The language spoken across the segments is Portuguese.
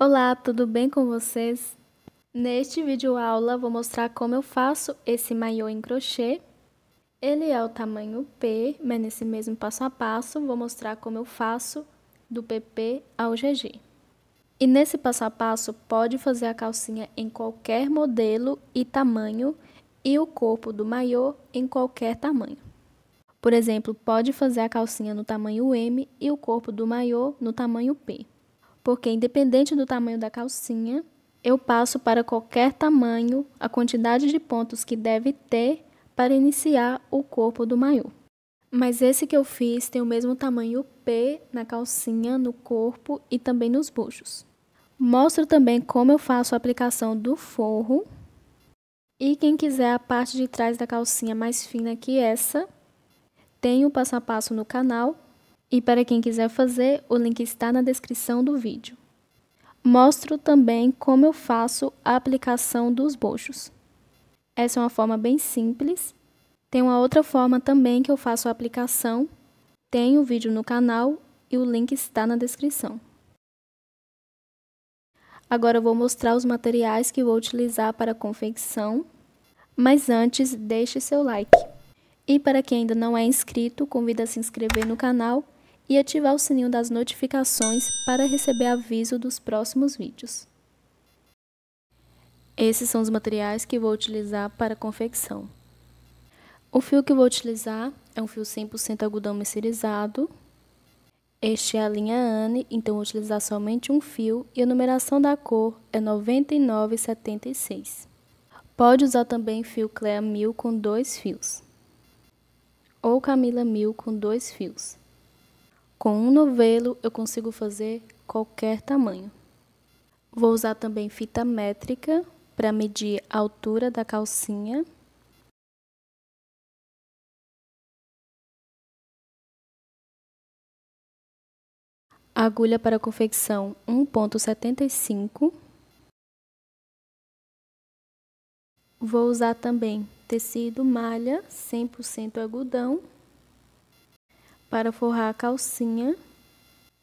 Olá, tudo bem com vocês? Neste vídeo aula vou mostrar como eu faço esse maiô em crochê. Ele é o tamanho P, mas nesse mesmo passo a passo vou mostrar como eu faço do PP ao GG. E nesse passo a passo pode fazer a calcinha em qualquer modelo e tamanho e o corpo do maiô em qualquer tamanho. Por exemplo, pode fazer a calcinha no tamanho M e o corpo do maiô no tamanho P porque independente do tamanho da calcinha, eu passo para qualquer tamanho a quantidade de pontos que deve ter para iniciar o corpo do maiô. Mas esse que eu fiz tem o mesmo tamanho P na calcinha, no corpo e também nos buchos. Mostro também como eu faço a aplicação do forro. E quem quiser a parte de trás da calcinha mais fina que essa, tem o passo a passo no canal e para quem quiser fazer, o link está na descrição do vídeo. Mostro também como eu faço a aplicação dos bochos. Essa é uma forma bem simples. Tem uma outra forma também que eu faço a aplicação. Tem o um vídeo no canal e o link está na descrição. Agora eu vou mostrar os materiais que vou utilizar para a confecção. Mas antes, deixe seu like. E para quem ainda não é inscrito, convida a se inscrever no canal e ativar o sininho das notificações para receber aviso dos próximos vídeos. Esses são os materiais que vou utilizar para a confecção. O fio que vou utilizar é um fio 100% algodão mercerizado. Este é a linha Anne, então vou utilizar somente um fio e a numeração da cor é 9976. Pode usar também fio Clea 1000 com dois fios ou Camila 1000 com dois fios. Com um novelo eu consigo fazer qualquer tamanho. Vou usar também fita métrica para medir a altura da calcinha. Agulha para confecção 1.75. Vou usar também tecido malha 100% algodão para forrar a calcinha.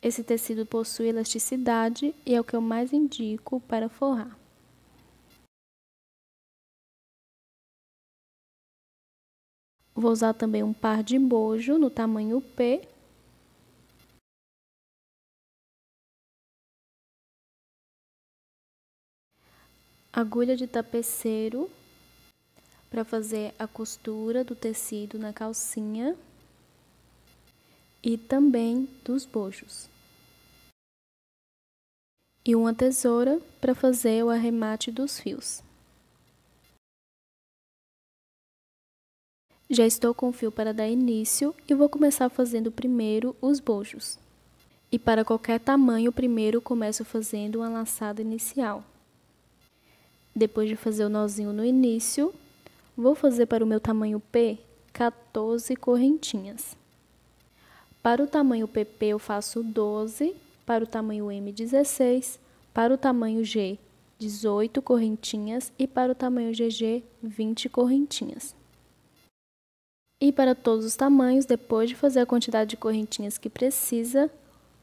Esse tecido possui elasticidade e é o que eu mais indico para forrar. Vou usar também um par de bojo no tamanho P. Agulha de tapeceiro para fazer a costura do tecido na calcinha e também dos bojos. E uma tesoura para fazer o arremate dos fios. Já estou com o fio para dar início e vou começar fazendo primeiro os bojos. E para qualquer tamanho, primeiro começo fazendo uma laçada inicial. Depois de fazer o nozinho no início, vou fazer para o meu tamanho P 14 correntinhas. Para o tamanho PP, eu faço 12, para o tamanho M, 16, para o tamanho G, 18 correntinhas e para o tamanho GG, 20 correntinhas. E para todos os tamanhos, depois de fazer a quantidade de correntinhas que precisa,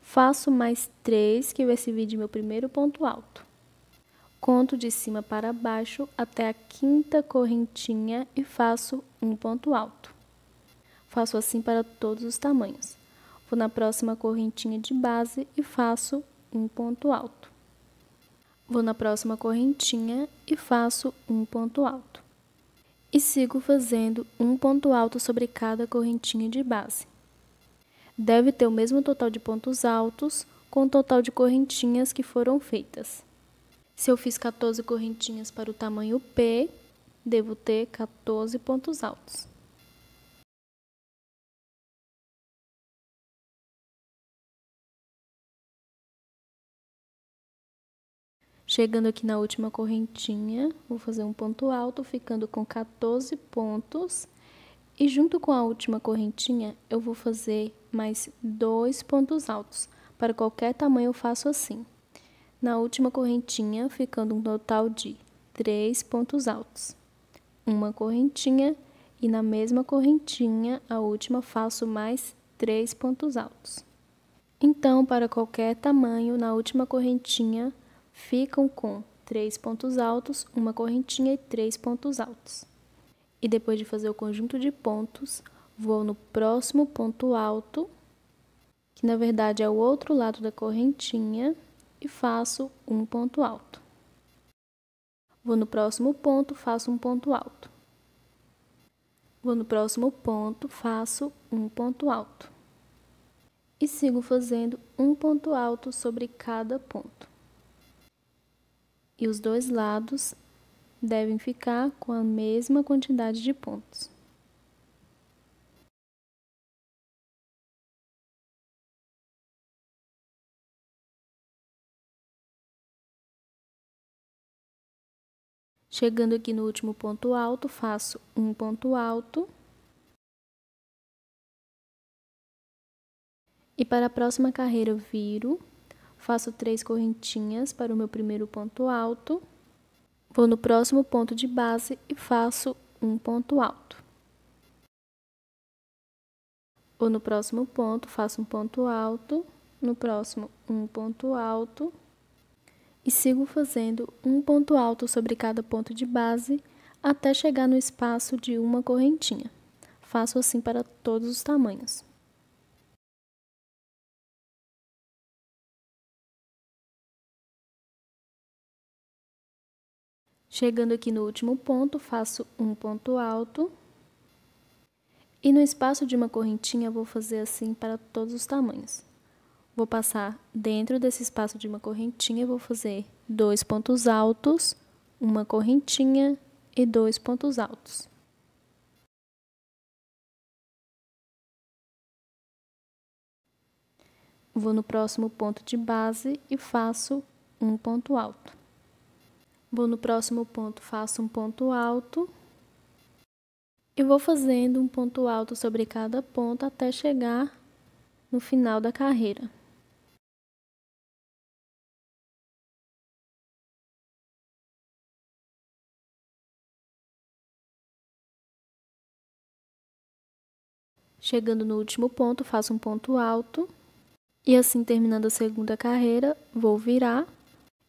faço mais 3, que vai servir de meu primeiro ponto alto. Conto de cima para baixo até a quinta correntinha e faço um ponto alto. Faço assim para todos os tamanhos. Vou na próxima correntinha de base e faço um ponto alto. Vou na próxima correntinha e faço um ponto alto. E sigo fazendo um ponto alto sobre cada correntinha de base. Deve ter o mesmo total de pontos altos com o total de correntinhas que foram feitas. Se eu fiz 14 correntinhas para o tamanho P, devo ter 14 pontos altos. Chegando aqui na última correntinha, vou fazer um ponto alto, ficando com 14 pontos. E junto com a última correntinha, eu vou fazer mais dois pontos altos. Para qualquer tamanho, eu faço assim. Na última correntinha, ficando um total de três pontos altos. Uma correntinha e na mesma correntinha, a última, faço mais três pontos altos. Então, para qualquer tamanho, na última correntinha, ficam com três pontos altos, uma correntinha e três pontos altos. E depois de fazer o conjunto de pontos, vou no próximo ponto alto, que na verdade é o outro lado da correntinha, e faço um ponto alto. Vou no próximo ponto, faço um ponto alto. Vou no próximo ponto, faço um ponto alto. E sigo fazendo um ponto alto sobre cada ponto e os dois lados devem ficar com a mesma quantidade de pontos. Chegando aqui no último ponto alto, faço um ponto alto. E para a próxima carreira, viro Faço três correntinhas para o meu primeiro ponto alto. Vou no próximo ponto de base e faço um ponto alto. Vou no próximo ponto, faço um ponto alto. No próximo, um ponto alto. E sigo fazendo um ponto alto sobre cada ponto de base até chegar no espaço de uma correntinha. Faço assim para todos os tamanhos. Chegando aqui no último ponto, faço um ponto alto. E no espaço de uma correntinha, vou fazer assim para todos os tamanhos. Vou passar dentro desse espaço de uma correntinha, vou fazer dois pontos altos, uma correntinha e dois pontos altos. Vou no próximo ponto de base e faço um ponto alto. Vou no próximo ponto, faço um ponto alto. Eu vou fazendo um ponto alto sobre cada ponto até chegar no final da carreira. Chegando no último ponto, faço um ponto alto. E assim, terminando a segunda carreira, vou virar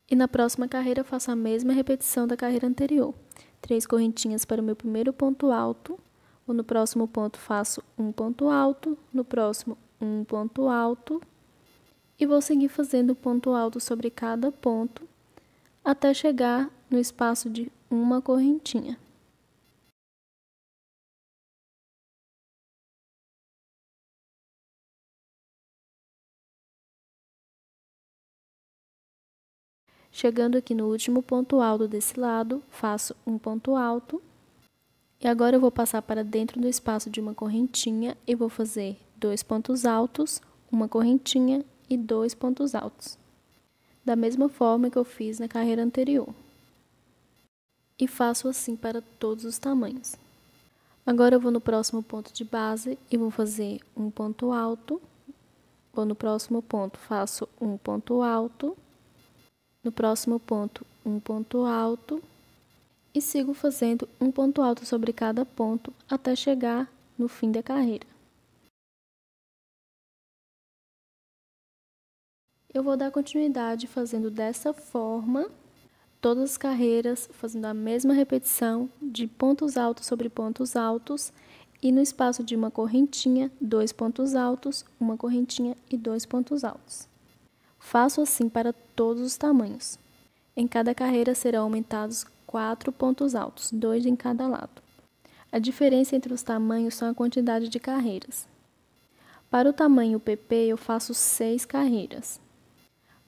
e na próxima carreira faço a mesma repetição da carreira anterior. Três correntinhas para o meu primeiro ponto alto. Ou no próximo ponto faço um ponto alto, no próximo um ponto alto. E vou seguir fazendo ponto alto sobre cada ponto até chegar no espaço de uma correntinha. Chegando aqui no último ponto alto desse lado, faço um ponto alto. E agora eu vou passar para dentro do espaço de uma correntinha e vou fazer dois pontos altos, uma correntinha e dois pontos altos. Da mesma forma que eu fiz na carreira anterior. E faço assim para todos os tamanhos. Agora eu vou no próximo ponto de base e vou fazer um ponto alto. Vou no próximo ponto, faço um ponto alto. No próximo ponto, um ponto alto e sigo fazendo um ponto alto sobre cada ponto até chegar no fim da carreira. Eu vou dar continuidade fazendo dessa forma todas as carreiras, fazendo a mesma repetição de pontos altos sobre pontos altos e no espaço de uma correntinha, dois pontos altos, uma correntinha e dois pontos altos. Faço assim para todos os tamanhos. Em cada carreira serão aumentados quatro pontos altos, dois em cada lado. A diferença entre os tamanhos são a quantidade de carreiras. Para o tamanho PP, eu faço seis carreiras.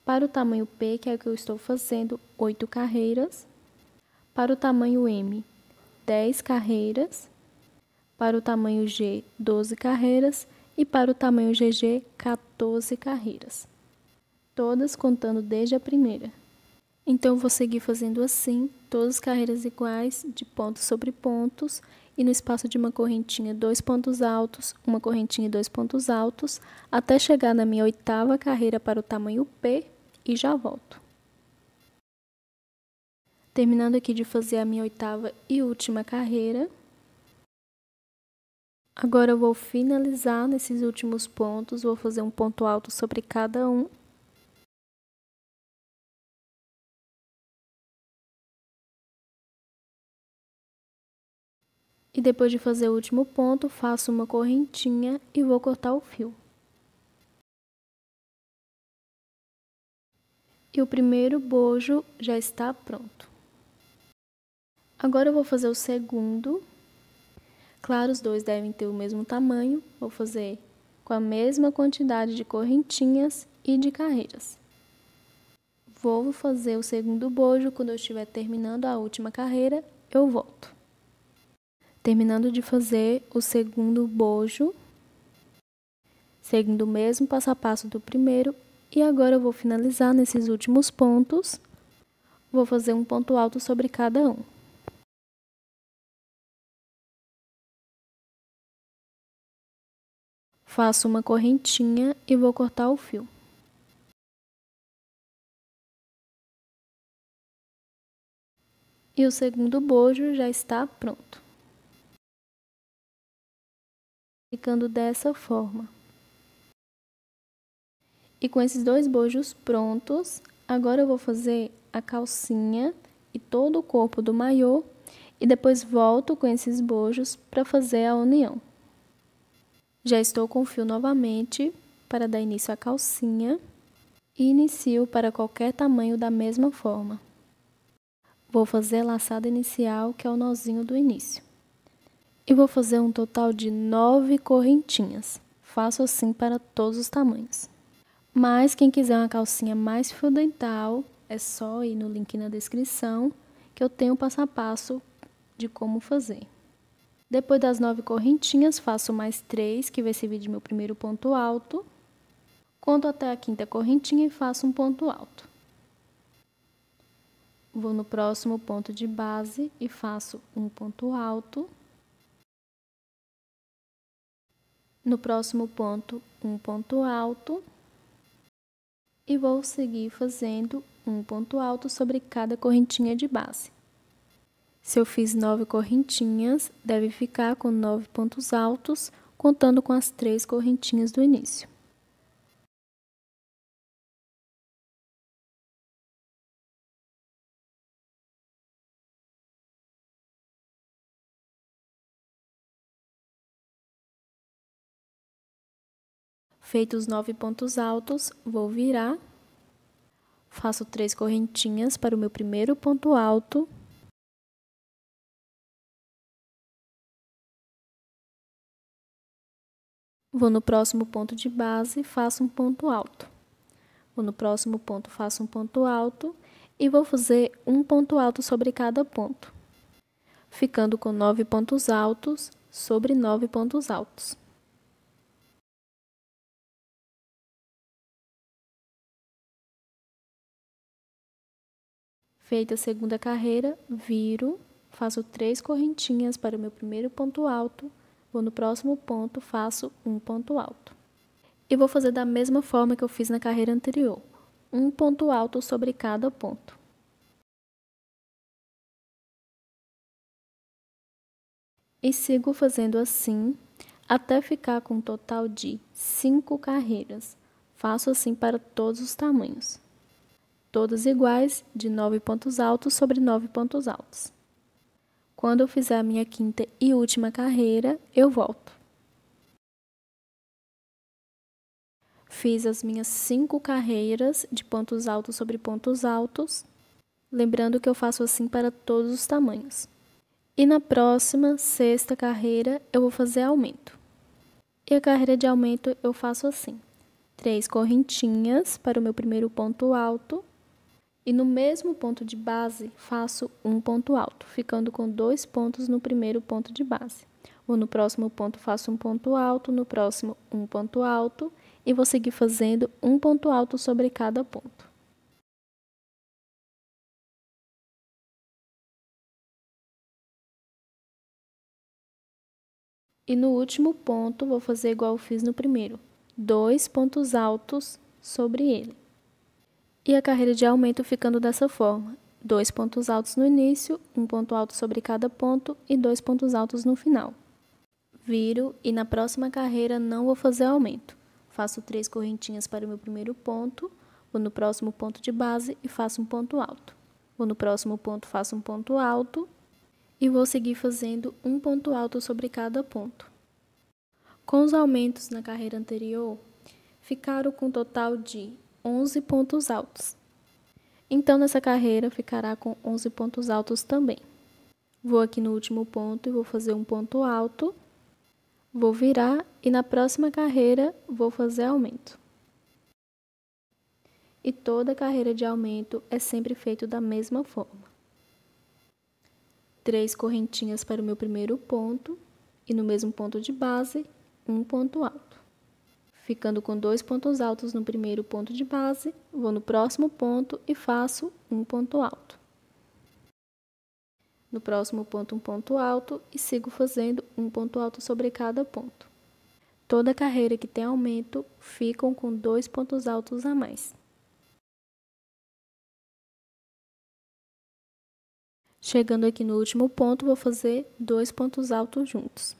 Para o tamanho P, que é o que eu estou fazendo, oito carreiras. Para o tamanho M, 10 carreiras. Para o tamanho G, 12 carreiras. E para o tamanho GG, 14 carreiras todas contando desde a primeira. Então vou seguir fazendo assim, todas as carreiras iguais, de pontos sobre pontos, e no espaço de uma correntinha, dois pontos altos, uma correntinha e dois pontos altos, até chegar na minha oitava carreira para o tamanho P e já volto. Terminando aqui de fazer a minha oitava e última carreira, Agora eu vou finalizar nesses últimos pontos, vou fazer um ponto alto sobre cada um E depois de fazer o último ponto, faço uma correntinha e vou cortar o fio. E o primeiro bojo já está pronto. Agora eu vou fazer o segundo. Claro, os dois devem ter o mesmo tamanho. Vou fazer com a mesma quantidade de correntinhas e de carreiras. Vou fazer o segundo bojo, quando eu estiver terminando a última carreira, eu volto. Terminando de fazer o segundo bojo, seguindo o mesmo passo a passo do primeiro, e agora eu vou finalizar nesses últimos pontos. Vou fazer um ponto alto sobre cada um. Faço uma correntinha e vou cortar o fio. E o segundo bojo já está pronto. ficando dessa forma. E com esses dois bojos prontos, agora eu vou fazer a calcinha e todo o corpo do maiô e depois volto com esses bojos para fazer a união. Já estou com o fio novamente para dar início à calcinha e inicio para qualquer tamanho da mesma forma. Vou fazer a laçada inicial, que é o nozinho do início. E vou fazer um total de nove correntinhas. Faço assim para todos os tamanhos. Mas quem quiser uma calcinha mais fio dental, é só ir no link na descrição que eu tenho o passo a passo de como fazer. Depois das nove correntinhas, faço mais três, que vai servir de meu primeiro ponto alto. Conto até a quinta correntinha e faço um ponto alto. Vou no próximo ponto de base e faço um ponto alto. No próximo ponto, um ponto alto. E vou seguir fazendo um ponto alto sobre cada correntinha de base. Se eu fiz nove correntinhas, deve ficar com nove pontos altos, contando com as três correntinhas do início. Feito os nove pontos altos, vou virar. Faço três correntinhas para o meu primeiro ponto alto. Vou no próximo ponto de base, faço um ponto alto. Vou no próximo ponto, faço um ponto alto. E vou fazer um ponto alto sobre cada ponto. Ficando com nove pontos altos sobre nove pontos altos. Feita a segunda carreira, viro, faço três correntinhas para o meu primeiro ponto alto, vou no próximo ponto, faço um ponto alto. E vou fazer da mesma forma que eu fiz na carreira anterior, um ponto alto sobre cada ponto. E sigo fazendo assim até ficar com um total de cinco carreiras. Faço assim para todos os tamanhos todas iguais, de nove pontos altos sobre nove pontos altos. Quando eu fizer a minha quinta e última carreira, eu volto. Fiz as minhas cinco carreiras de pontos altos sobre pontos altos, lembrando que eu faço assim para todos os tamanhos. E na próxima, sexta carreira, eu vou fazer aumento. E a carreira de aumento eu faço assim: três correntinhas para o meu primeiro ponto alto, e no mesmo ponto de base faço um ponto alto, ficando com dois pontos no primeiro ponto de base. Ou no próximo ponto faço um ponto alto, no próximo um ponto alto e vou seguir fazendo um ponto alto sobre cada ponto. E no último ponto, vou fazer igual eu fiz no primeiro, dois pontos altos sobre ele e a carreira de aumento ficando dessa forma: dois pontos altos no início, um ponto alto sobre cada ponto e dois pontos altos no final. Viro e na próxima carreira não vou fazer aumento. Faço três correntinhas para o meu primeiro ponto, vou no próximo ponto de base e faço um ponto alto. Vou no próximo ponto, faço um ponto alto e vou seguir fazendo um ponto alto sobre cada ponto. Com os aumentos na carreira anterior, ficaram com um total de 11 pontos altos. Então, nessa carreira ficará com 11 pontos altos também. Vou aqui no último ponto e vou fazer um ponto alto. Vou virar e na próxima carreira vou fazer aumento. E toda carreira de aumento é sempre feito da mesma forma. Três correntinhas para o meu primeiro ponto e no mesmo ponto de base, um ponto alto ficando com dois pontos altos no primeiro ponto de base, vou no próximo ponto e faço um ponto alto. No próximo ponto, um ponto alto e sigo fazendo um ponto alto sobre cada ponto. Toda carreira que tem aumento ficam com dois pontos altos a mais. Chegando aqui no último ponto, vou fazer dois pontos altos juntos.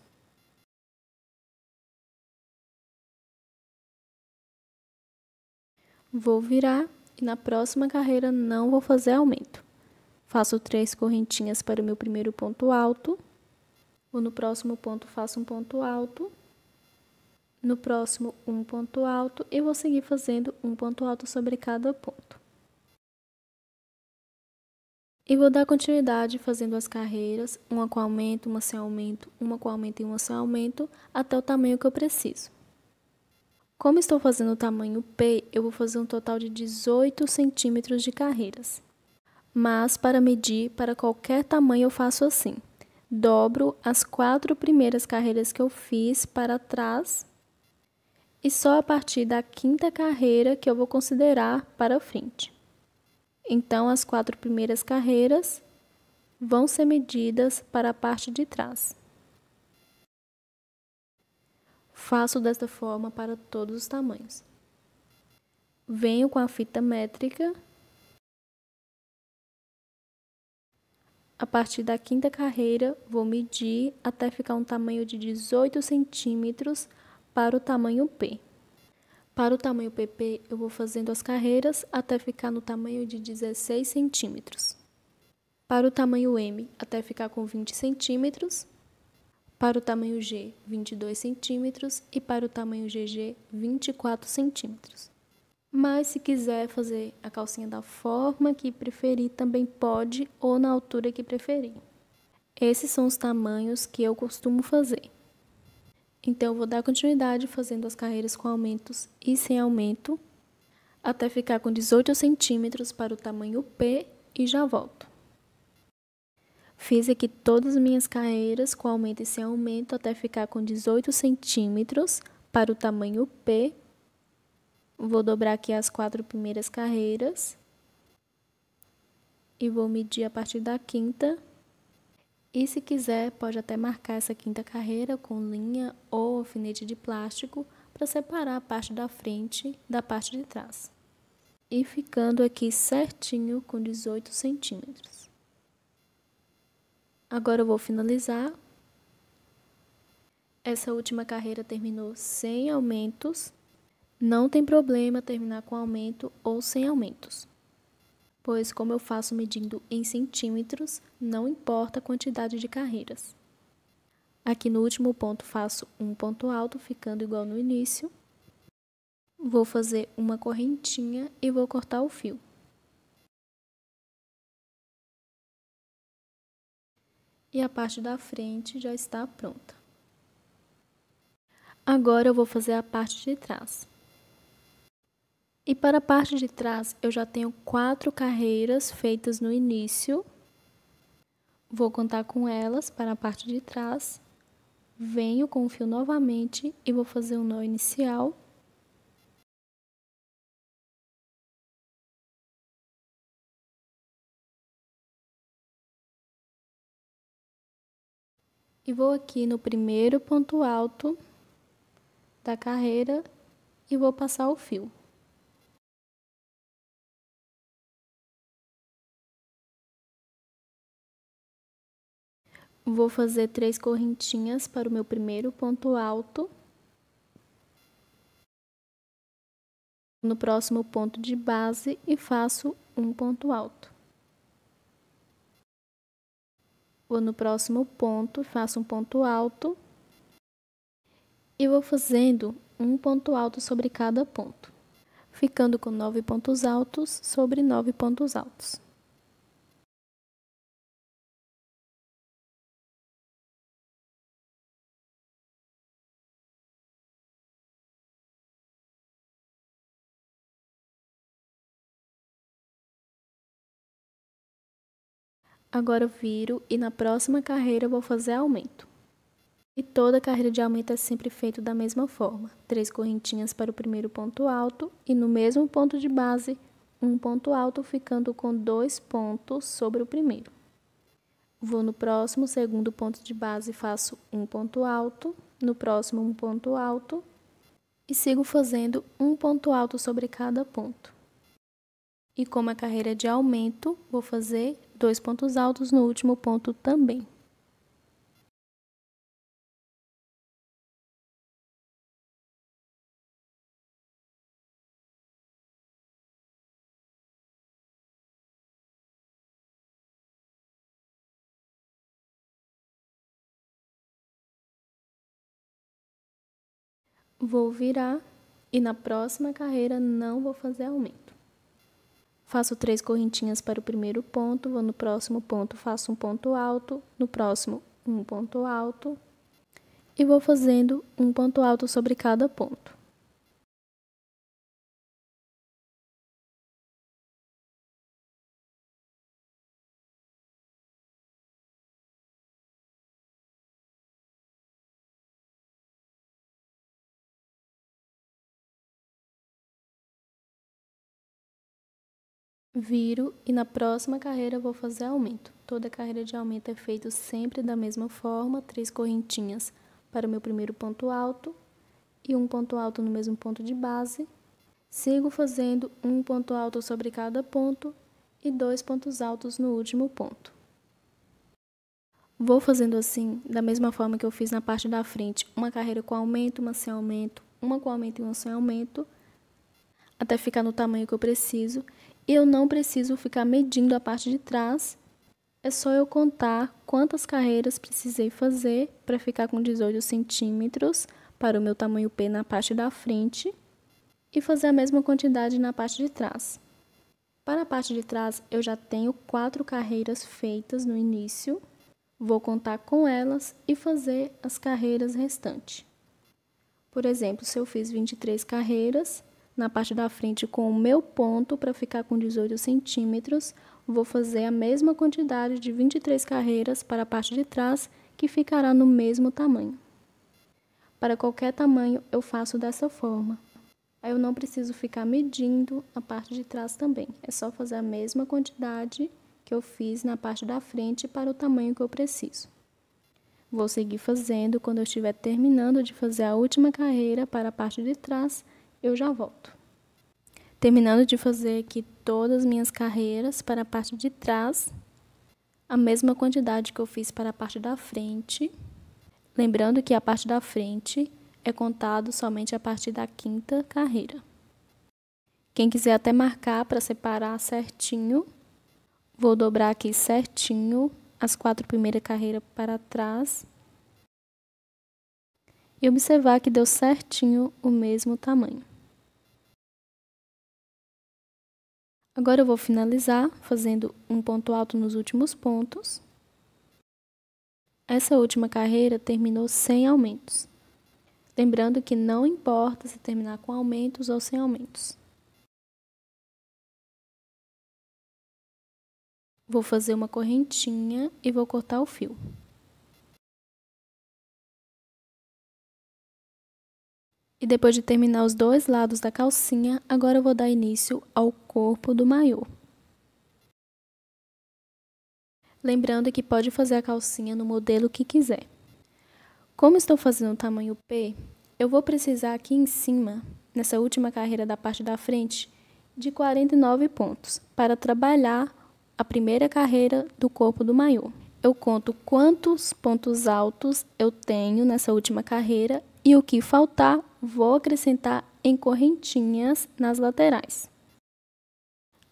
vou virar e na próxima carreira não vou fazer aumento. Faço três correntinhas para o meu primeiro ponto alto, ou no próximo ponto faço um ponto alto, no próximo um ponto alto e vou seguir fazendo um ponto alto sobre cada ponto. E vou dar continuidade fazendo as carreiras, uma com aumento, uma sem aumento, uma com aumento e uma sem aumento, até o tamanho que eu preciso. Como estou fazendo o tamanho P, eu vou fazer um total de 18 centímetros de carreiras. Mas, para medir, para qualquer tamanho eu faço assim. Dobro as quatro primeiras carreiras que eu fiz para trás e só a partir da quinta carreira que eu vou considerar para frente. Então, as quatro primeiras carreiras vão ser medidas para a parte de trás. Faço desta forma para todos os tamanhos. Venho com a fita métrica. A partir da quinta carreira, vou medir até ficar um tamanho de 18 centímetros para o tamanho P. Para o tamanho PP, eu vou fazendo as carreiras até ficar no tamanho de 16 centímetros. Para o tamanho M, até ficar com 20 centímetros para o tamanho G 22 cm e para o tamanho GG 24 cm. Mas se quiser fazer a calcinha da forma que preferir, também pode ou na altura que preferir. Esses são os tamanhos que eu costumo fazer. Então vou dar continuidade fazendo as carreiras com aumentos e sem aumento até ficar com 18 centímetros para o tamanho P e já volto. Fiz aqui todas as minhas carreiras com aumento e sem aumento até ficar com 18 centímetros para o tamanho P. Vou dobrar aqui as quatro primeiras carreiras e vou medir a partir da quinta. E se quiser, pode até marcar essa quinta carreira com linha ou alfinete de plástico para separar a parte da frente da parte de trás. E ficando aqui certinho com 18 centímetros. Agora eu vou finalizar. Essa última carreira terminou sem aumentos. Não tem problema terminar com aumento ou sem aumentos, pois, como eu faço medindo em centímetros, não importa a quantidade de carreiras. Aqui no último ponto faço um ponto alto, ficando igual no início. Vou fazer uma correntinha e vou cortar o fio. e a parte da frente já está pronta. Agora eu vou fazer a parte de trás. E para a parte de trás, eu já tenho quatro carreiras feitas no início. Vou contar com elas para a parte de trás. Venho com o fio novamente e vou fazer um nó inicial e vou aqui no primeiro ponto alto da carreira e vou passar o fio. Vou fazer três correntinhas para o meu primeiro ponto alto. No próximo ponto de base e faço um ponto alto. vou no próximo ponto, faço um ponto alto e vou fazendo um ponto alto sobre cada ponto, ficando com nove pontos altos sobre nove pontos altos. agora viro e na próxima carreira vou fazer aumento. E toda carreira de aumento é sempre feito da mesma forma: três correntinhas para o primeiro ponto alto e no mesmo ponto de base, um ponto alto, ficando com dois pontos sobre o primeiro. Vou no próximo segundo ponto de base faço um ponto alto, no próximo, um ponto alto e sigo fazendo um ponto alto sobre cada ponto. E como a carreira é de aumento, vou fazer dois pontos altos no último ponto também. Vou virar e na próxima carreira não vou fazer aumento. Faço três correntinhas para o primeiro ponto, vou no próximo ponto, faço um ponto alto, no próximo um ponto alto e vou fazendo um ponto alto sobre cada ponto. viro e na próxima carreira vou fazer aumento. Toda carreira de aumento é feito sempre da mesma forma, três correntinhas para o meu primeiro ponto alto e um ponto alto no mesmo ponto de base. Sigo fazendo um ponto alto sobre cada ponto e dois pontos altos no último ponto. Vou fazendo assim, da mesma forma que eu fiz na parte da frente, uma carreira com aumento, uma sem aumento, uma com aumento e uma sem aumento, até ficar no tamanho que eu preciso. Eu não preciso ficar medindo a parte de trás, é só eu contar quantas carreiras precisei fazer para ficar com 18 centímetros para o meu tamanho P na parte da frente e fazer a mesma quantidade na parte de trás. Para a parte de trás, eu já tenho quatro carreiras feitas no início, vou contar com elas e fazer as carreiras restantes. Por exemplo, se eu fiz 23 carreiras, na parte da frente com o meu ponto para ficar com 18 centímetros. Vou fazer a mesma quantidade de 23 carreiras para a parte de trás, que ficará no mesmo tamanho. Para qualquer tamanho, eu faço dessa forma. Aí eu não preciso ficar medindo a parte de trás também. É só fazer a mesma quantidade que eu fiz na parte da frente para o tamanho que eu preciso. Vou seguir fazendo quando eu estiver terminando de fazer a última carreira para a parte de trás, eu já volto. Terminando de fazer aqui todas as minhas carreiras para a parte de trás, a mesma quantidade que eu fiz para a parte da frente. Lembrando que a parte da frente é contado somente a partir da quinta carreira. Quem quiser até marcar para separar certinho, vou dobrar aqui certinho as quatro primeiras carreiras para trás. E observar que deu certinho o mesmo tamanho. Agora eu vou finalizar fazendo um ponto alto nos últimos pontos. Essa última carreira terminou sem aumentos. Lembrando que não importa se terminar com aumentos ou sem aumentos. Vou fazer uma correntinha e vou cortar o fio. E depois de terminar os dois lados da calcinha, agora eu vou dar início ao corpo do maiô. Lembrando que pode fazer a calcinha no modelo que quiser. Como estou fazendo o tamanho P, eu vou precisar aqui em cima, nessa última carreira da parte da frente, de 49 pontos, para trabalhar a primeira carreira do corpo do maiô. Eu conto quantos pontos altos eu tenho nessa última carreira e o que faltar, vou acrescentar em correntinhas nas laterais.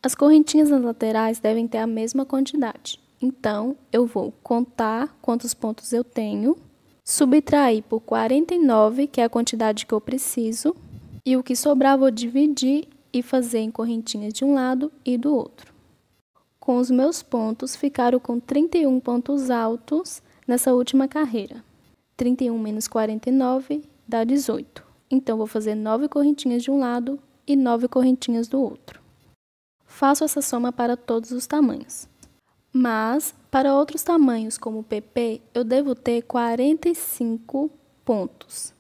As correntinhas nas laterais devem ter a mesma quantidade. Então, eu vou contar quantos pontos eu tenho, subtrair por 49, que é a quantidade que eu preciso, e o que sobrar vou dividir e fazer em correntinhas de um lado e do outro. Com os meus pontos, ficaram com 31 pontos altos nessa última carreira. 31 menos 49 dá 18. Então, vou fazer 9 correntinhas de um lado e 9 correntinhas do outro. Faço essa soma para todos os tamanhos. Mas, para outros tamanhos, como o PP, eu devo ter 45 pontos.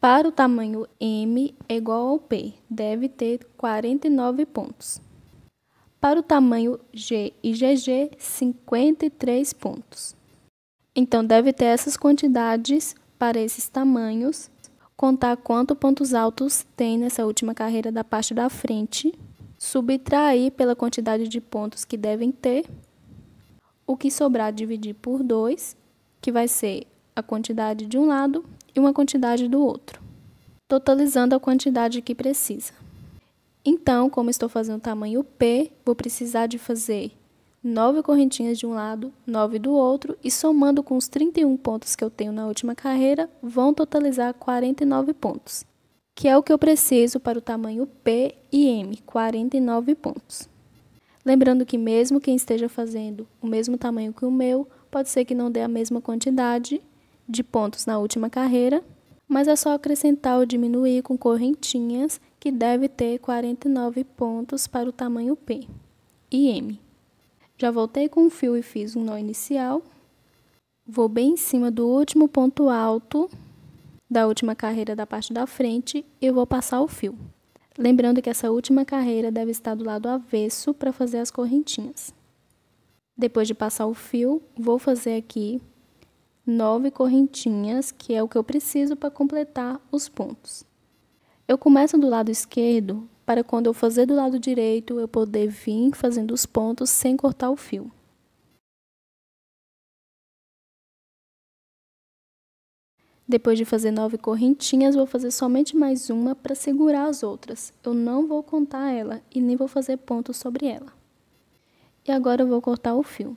Para o tamanho M é igual ao P, deve ter 49 pontos. Para o tamanho G e GG, 53 pontos. Então, deve ter essas quantidades para esses tamanhos, contar quantos pontos altos tem nessa última carreira da parte da frente, subtrair pela quantidade de pontos que devem ter, o que sobrar dividir por 2, que vai ser a quantidade de um lado e uma quantidade do outro, totalizando a quantidade que precisa. Então, como estou fazendo o tamanho P, vou precisar de fazer nove correntinhas de um lado, nove do outro, e somando com os 31 pontos que eu tenho na última carreira, vão totalizar 49 pontos, que é o que eu preciso para o tamanho P e M, 49 pontos. Lembrando que mesmo quem esteja fazendo o mesmo tamanho que o meu, pode ser que não dê a mesma quantidade de pontos na última carreira, mas é só acrescentar ou diminuir com correntinhas, que deve ter 49 pontos para o tamanho P e M. Já voltei com o fio e fiz um nó inicial. Vou bem em cima do último ponto alto da última carreira da parte da frente e vou passar o fio. Lembrando que essa última carreira deve estar do lado avesso para fazer as correntinhas. Depois de passar o fio, vou fazer aqui nove correntinhas, que é o que eu preciso para completar os pontos. Eu começo do lado esquerdo para quando eu fazer do lado direito, eu poder vir fazendo os pontos sem cortar o fio. Depois de fazer nove correntinhas, vou fazer somente mais uma para segurar as outras. Eu não vou contar ela e nem vou fazer pontos sobre ela. E agora eu vou cortar o fio.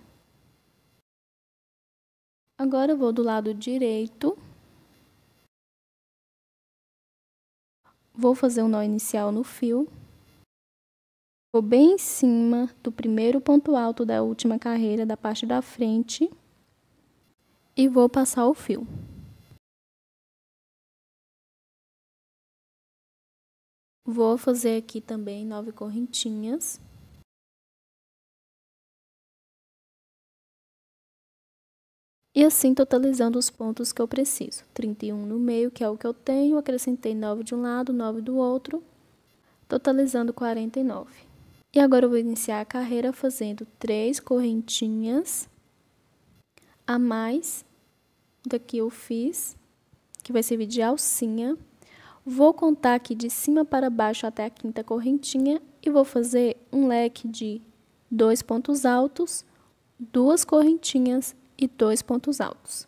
Agora eu vou do lado direito Vou fazer um nó inicial no fio. Vou bem em cima do primeiro ponto alto da última carreira da parte da frente. E vou passar o fio. Vou fazer aqui também nove correntinhas. E assim totalizando os pontos que eu preciso. 31 no meio, que é o que eu tenho, acrescentei 9 de um lado, 9 do outro, totalizando 49. E agora eu vou iniciar a carreira fazendo três correntinhas a mais daqui eu fiz, que vai servir de alcinha. Vou contar aqui de cima para baixo até a quinta correntinha e vou fazer um leque de dois pontos altos, duas correntinhas e dois pontos altos.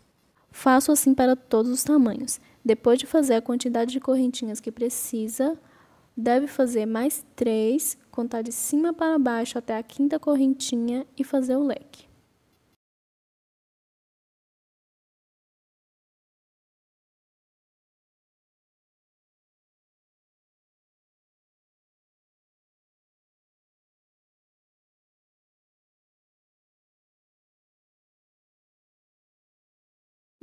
Faço assim para todos os tamanhos. Depois de fazer a quantidade de correntinhas que precisa, deve fazer mais três, contar de cima para baixo até a quinta correntinha e fazer o leque.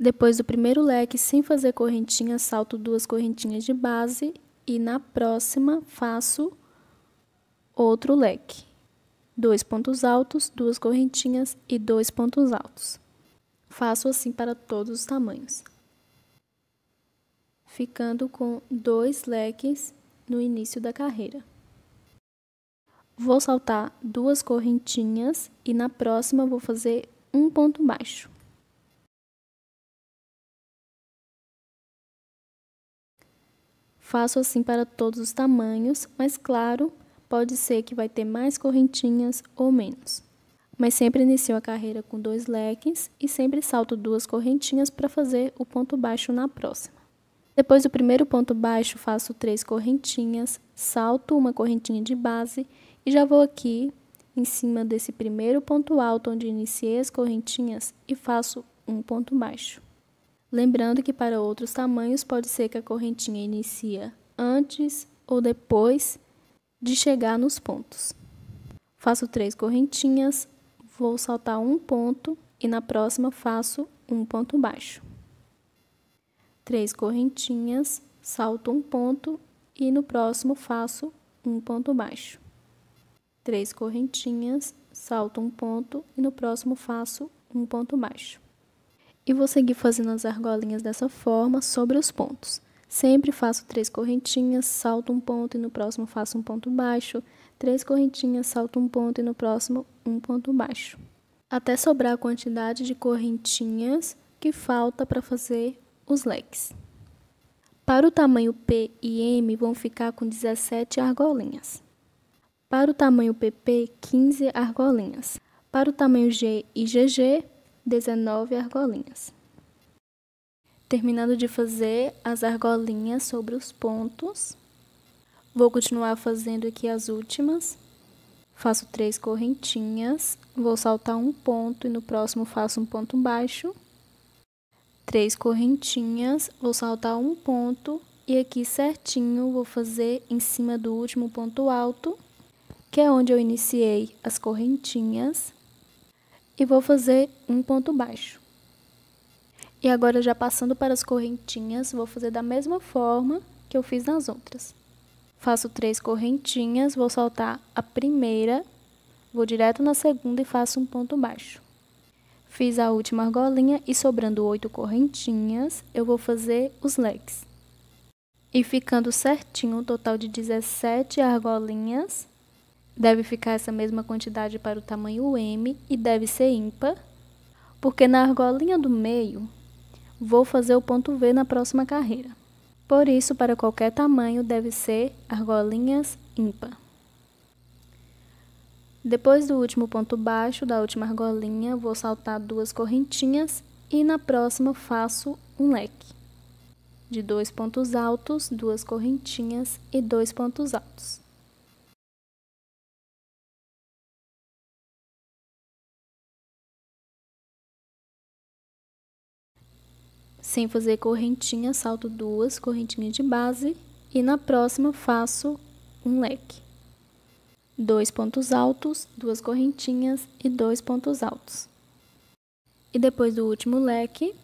Depois do primeiro leque, sem fazer correntinha, salto duas correntinhas de base e na próxima faço outro leque. Dois pontos altos, duas correntinhas e dois pontos altos. Faço assim para todos os tamanhos. Ficando com dois leques no início da carreira. Vou saltar duas correntinhas e na próxima vou fazer um ponto baixo. Faço assim para todos os tamanhos, mas claro, pode ser que vai ter mais correntinhas ou menos. Mas sempre inicio a carreira com dois leques e sempre salto duas correntinhas para fazer o ponto baixo na próxima. Depois do primeiro ponto baixo, faço três correntinhas, salto uma correntinha de base e já vou aqui em cima desse primeiro ponto alto onde iniciei as correntinhas e faço um ponto baixo. Lembrando que para outros tamanhos pode ser que a correntinha inicia antes ou depois de chegar nos pontos. Faço três correntinhas, vou saltar um ponto e na próxima faço um ponto baixo. Três correntinhas, salto um ponto e no próximo faço um ponto baixo. Três correntinhas, salto um ponto e no próximo faço um ponto baixo. E vou seguir fazendo as argolinhas dessa forma sobre os pontos. Sempre faço três correntinhas, salto um ponto e no próximo faço um ponto baixo. Três correntinhas, salto um ponto e no próximo um ponto baixo. Até sobrar a quantidade de correntinhas que falta para fazer os leques. Para o tamanho P e M vão ficar com 17 argolinhas. Para o tamanho PP, 15 argolinhas. Para o tamanho G e GG, 19 argolinhas. Terminando de fazer as argolinhas sobre os pontos, vou continuar fazendo aqui as últimas. Faço três correntinhas, vou saltar um ponto e no próximo faço um ponto baixo. Três correntinhas, vou saltar um ponto e aqui certinho vou fazer em cima do último ponto alto, que é onde eu iniciei as correntinhas e vou fazer um ponto baixo. E agora já passando para as correntinhas, vou fazer da mesma forma que eu fiz nas outras. Faço três correntinhas, vou soltar a primeira, vou direto na segunda e faço um ponto baixo. Fiz a última argolinha e sobrando oito correntinhas, eu vou fazer os legs. E ficando certinho, um total de 17 argolinhas, deve ficar essa mesma quantidade para o tamanho M e deve ser ímpar, porque na argolinha do meio vou fazer o ponto V na próxima carreira. Por isso, para qualquer tamanho, deve ser argolinhas ímpar. Depois do último ponto baixo, da última argolinha, vou saltar duas correntinhas e na próxima faço um leque de dois pontos altos, duas correntinhas e dois pontos altos. sem fazer correntinha, salto duas correntinhas de base e na próxima faço um leque. Dois pontos altos, duas correntinhas e dois pontos altos. E depois do último leque,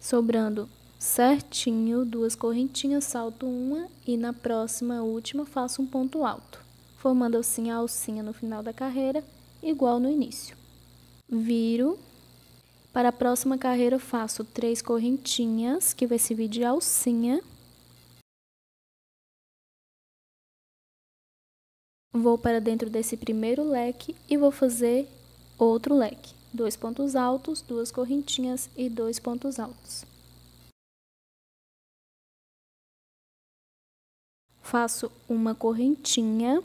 sobrando certinho, duas correntinhas, salto uma e na próxima última faço um ponto alto, formando assim a alcinha no final da carreira, igual no início. Viro para a próxima carreira, eu faço três correntinhas, que vai servir de alcinha. Vou para dentro desse primeiro leque e vou fazer outro leque. Dois pontos altos, duas correntinhas e dois pontos altos. Faço uma correntinha.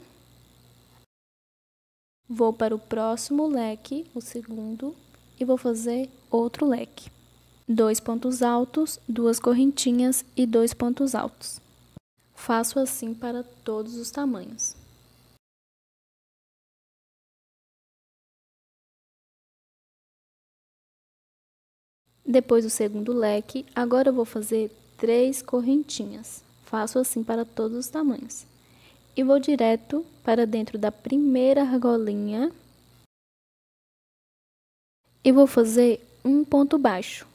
Vou para o próximo leque, o segundo, e vou fazer outro leque. Dois pontos altos, duas correntinhas e dois pontos altos. Faço assim para todos os tamanhos. Depois do segundo leque, agora eu vou fazer três correntinhas. Faço assim para todos os tamanhos. E vou direto para dentro da primeira argolinha. E vou fazer um ponto baixo.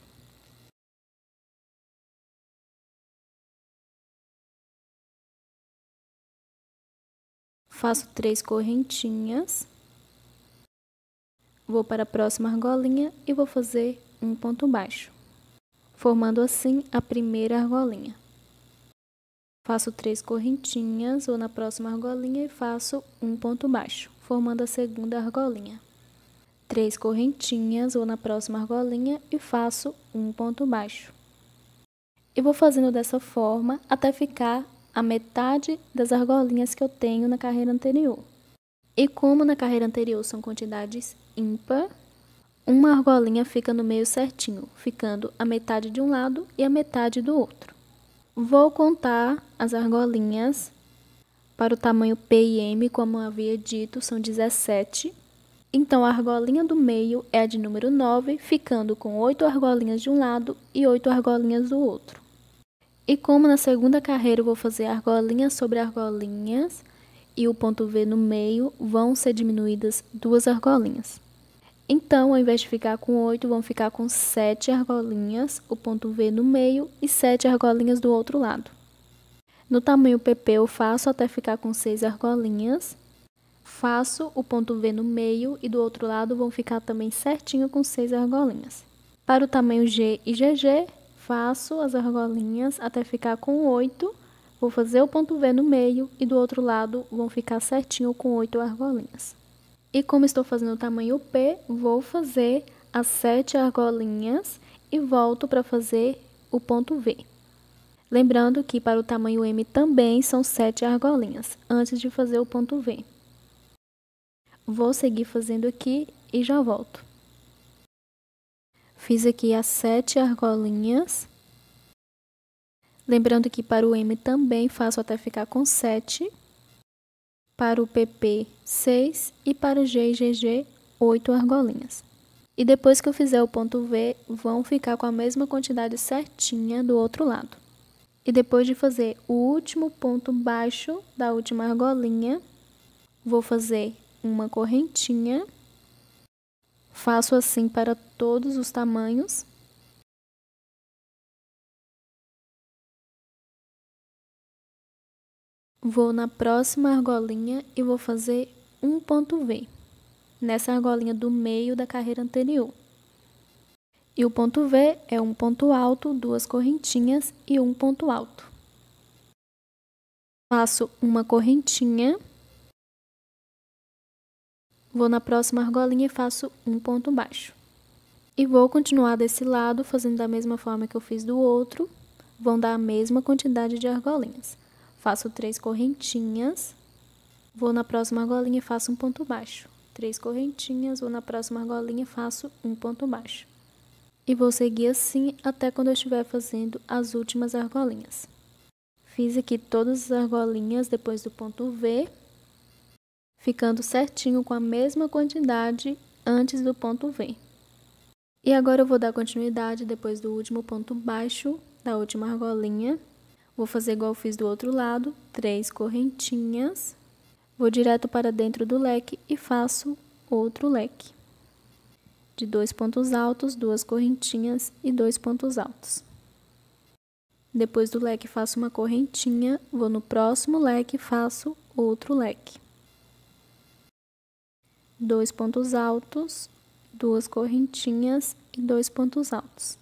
Faço três correntinhas. Vou para a próxima argolinha e vou fazer um ponto baixo, formando assim a primeira argolinha. Faço três correntinhas, vou na próxima argolinha e faço um ponto baixo, formando a segunda argolinha três correntinhas, vou na próxima argolinha e faço um ponto baixo. E vou fazendo dessa forma até ficar a metade das argolinhas que eu tenho na carreira anterior. E como na carreira anterior são quantidades ímpar, uma argolinha fica no meio certinho, ficando a metade de um lado e a metade do outro. Vou contar as argolinhas para o tamanho P e M, como eu havia dito, são 17. Então, a argolinha do meio é a de número 9, ficando com 8 argolinhas de um lado e 8 argolinhas do outro. E como na segunda carreira eu vou fazer argolinhas sobre argolinhas e o ponto V no meio, vão ser diminuídas duas argolinhas. Então, ao invés de ficar com 8, vão ficar com 7 argolinhas, o ponto V no meio e 7 argolinhas do outro lado. No tamanho PP eu faço até ficar com 6 argolinhas faço o ponto V no meio e do outro lado vão ficar também certinho com seis argolinhas. Para o tamanho G e GG, faço as argolinhas até ficar com oito. Vou fazer o ponto V no meio e do outro lado vão ficar certinho com oito argolinhas. E como estou fazendo o tamanho P, vou fazer as sete argolinhas e volto para fazer o ponto V. Lembrando que para o tamanho M também são sete argolinhas, antes de fazer o ponto V. Vou seguir fazendo aqui e já volto. Fiz aqui as sete argolinhas. Lembrando que para o M também faço até ficar com sete, Para o PP, seis E para o G e GG, oito argolinhas. E depois que eu fizer o ponto V, vão ficar com a mesma quantidade certinha do outro lado. E depois de fazer o último ponto baixo da última argolinha, vou fazer uma correntinha. Faço assim para todos os tamanhos. Vou na próxima argolinha e vou fazer um ponto V, nessa argolinha do meio da carreira anterior. E o ponto V é um ponto alto, duas correntinhas e um ponto alto. Faço uma correntinha. Vou na próxima argolinha e faço um ponto baixo. E vou continuar desse lado, fazendo da mesma forma que eu fiz do outro. Vão dar a mesma quantidade de argolinhas. Faço três correntinhas. Vou na próxima argolinha e faço um ponto baixo. Três correntinhas, vou na próxima argolinha e faço um ponto baixo. E vou seguir assim até quando eu estiver fazendo as últimas argolinhas. Fiz aqui todas as argolinhas depois do ponto V ficando certinho com a mesma quantidade antes do ponto V. E agora eu vou dar continuidade depois do último ponto baixo da última argolinha. Vou fazer igual eu fiz do outro lado, três correntinhas. Vou direto para dentro do leque e faço outro leque. De dois pontos altos, duas correntinhas e dois pontos altos. Depois do leque faço uma correntinha, vou no próximo leque e faço outro leque dois pontos altos, duas correntinhas e dois pontos altos.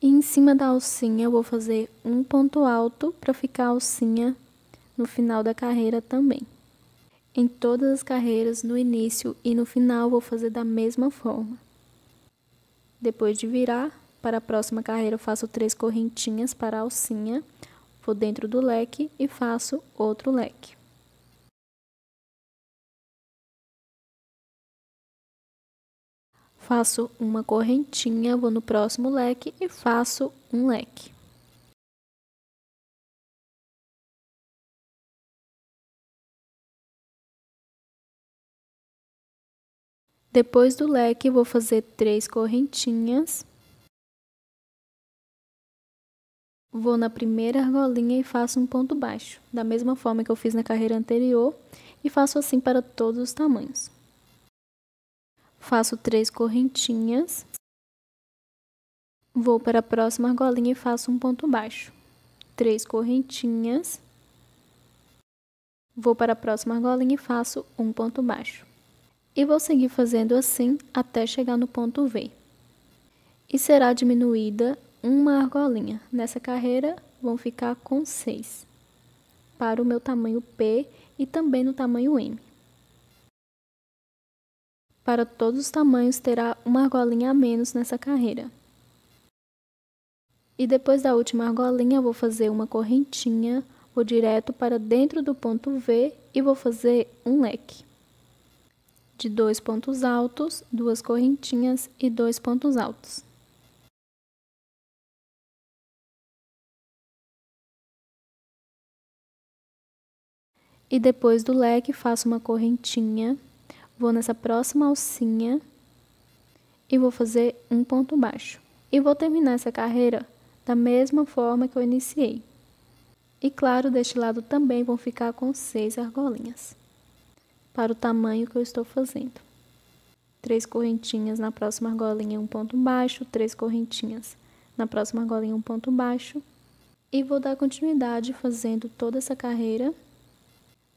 E em cima da alcinha, eu vou fazer um ponto alto para ficar a alcinha no final da carreira também. Em todas as carreiras, no início e no final, vou fazer da mesma forma. Depois de virar, para a próxima carreira, eu faço três correntinhas para a alcinha, vou dentro do leque e faço outro leque. faço uma correntinha, vou no próximo leque e faço um leque. Depois do leque, vou fazer três correntinhas. Vou na primeira argolinha e faço um ponto baixo, da mesma forma que eu fiz na carreira anterior, e faço assim para todos os tamanhos faço três correntinhas, vou para a próxima argolinha e faço um ponto baixo. Três correntinhas, vou para a próxima argolinha e faço um ponto baixo. E vou seguir fazendo assim até chegar no ponto V. E será diminuída uma argolinha. Nessa carreira, vão ficar com seis para o meu tamanho P e também no tamanho M. Para todos os tamanhos, terá uma argolinha a menos nessa carreira. E depois da última argolinha, vou fazer uma correntinha, vou direto para dentro do ponto V e vou fazer um leque. De dois pontos altos, duas correntinhas e dois pontos altos. E depois do leque, faço uma correntinha Vou nessa próxima alcinha e vou fazer um ponto baixo. E vou terminar essa carreira da mesma forma que eu iniciei. E claro, deste lado também vão ficar com seis argolinhas. Para o tamanho que eu estou fazendo. Três correntinhas na próxima argolinha, um ponto baixo, três correntinhas na próxima argolinha, um ponto baixo. E vou dar continuidade fazendo toda essa carreira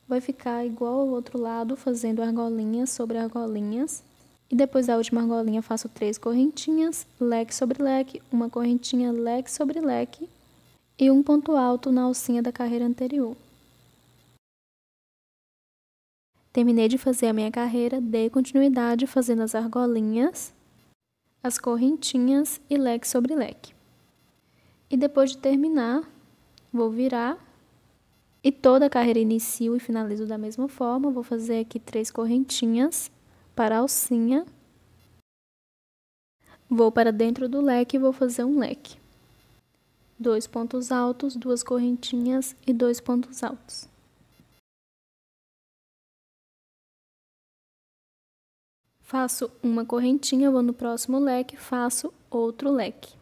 vai ficar igual ao outro lado, fazendo argolinhas sobre argolinhas. E depois da última argolinha faço três correntinhas, leque sobre leque, uma correntinha leque sobre leque e um ponto alto na alcinha da carreira anterior. Terminei de fazer a minha carreira, dei continuidade fazendo as argolinhas, as correntinhas e leque sobre leque. E depois de terminar, vou virar e toda a carreira inicio e finalizo da mesma forma. Vou fazer aqui três correntinhas para a alcinha. Vou para dentro do leque e vou fazer um leque. Dois pontos altos, duas correntinhas e dois pontos altos. Faço uma correntinha, vou no próximo leque, faço outro leque.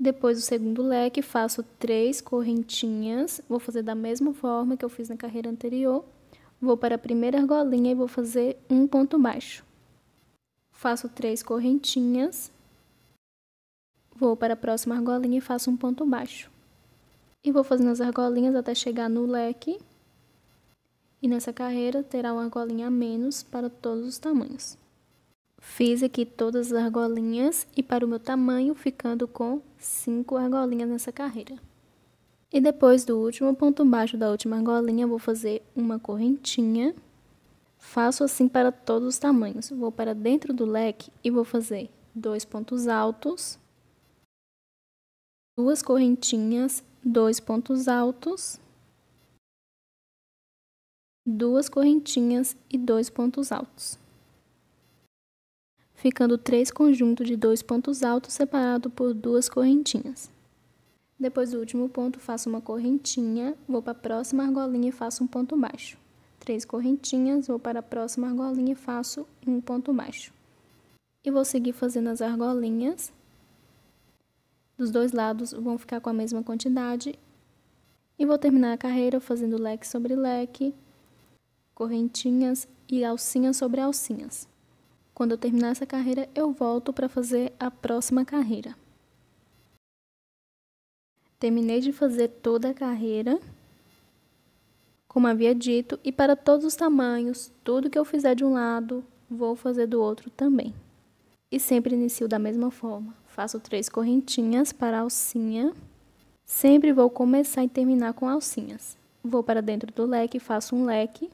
Depois do segundo leque, faço três correntinhas, vou fazer da mesma forma que eu fiz na carreira anterior. Vou para a primeira argolinha e vou fazer um ponto baixo. Faço três correntinhas. Vou para a próxima argolinha e faço um ponto baixo. E vou fazendo as argolinhas até chegar no leque. E nessa carreira terá uma argolinha a menos para todos os tamanhos. Fiz aqui todas as argolinhas e para o meu tamanho, ficando com 5 argolinhas nessa carreira. E depois do último ponto baixo da última argolinha, vou fazer uma correntinha. Faço assim para todos os tamanhos. Vou para dentro do leque e vou fazer dois pontos altos, duas correntinhas, dois pontos altos, duas correntinhas e dois pontos altos ficando três conjuntos de dois pontos altos separados por duas correntinhas. Depois do último ponto, faço uma correntinha, vou para a próxima argolinha e faço um ponto baixo. Três correntinhas, vou para a próxima argolinha e faço um ponto baixo. E vou seguir fazendo as argolinhas. Dos dois lados vão ficar com a mesma quantidade. E vou terminar a carreira fazendo leque sobre leque, correntinhas e alcinhas sobre alcinhas. Quando eu terminar essa carreira, eu volto para fazer a próxima carreira. Terminei de fazer toda a carreira, como havia dito, e para todos os tamanhos, tudo que eu fizer de um lado, vou fazer do outro também. E sempre inicio da mesma forma. Faço três correntinhas para a alcinha. Sempre vou começar e terminar com alcinhas. Vou para dentro do leque, faço um leque.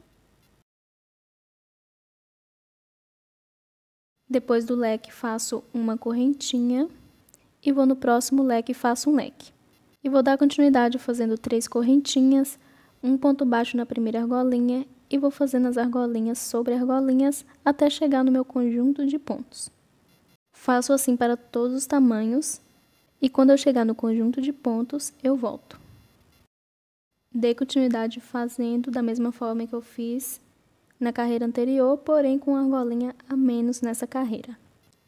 Depois do leque, faço uma correntinha. E vou no próximo leque e faço um leque. E vou dar continuidade fazendo três correntinhas, um ponto baixo na primeira argolinha e vou fazendo as argolinhas sobre argolinhas até chegar no meu conjunto de pontos. Faço assim para todos os tamanhos e quando eu chegar no conjunto de pontos, eu volto. Dei continuidade fazendo da mesma forma que eu fiz na carreira anterior, porém com uma argolinha a menos nessa carreira.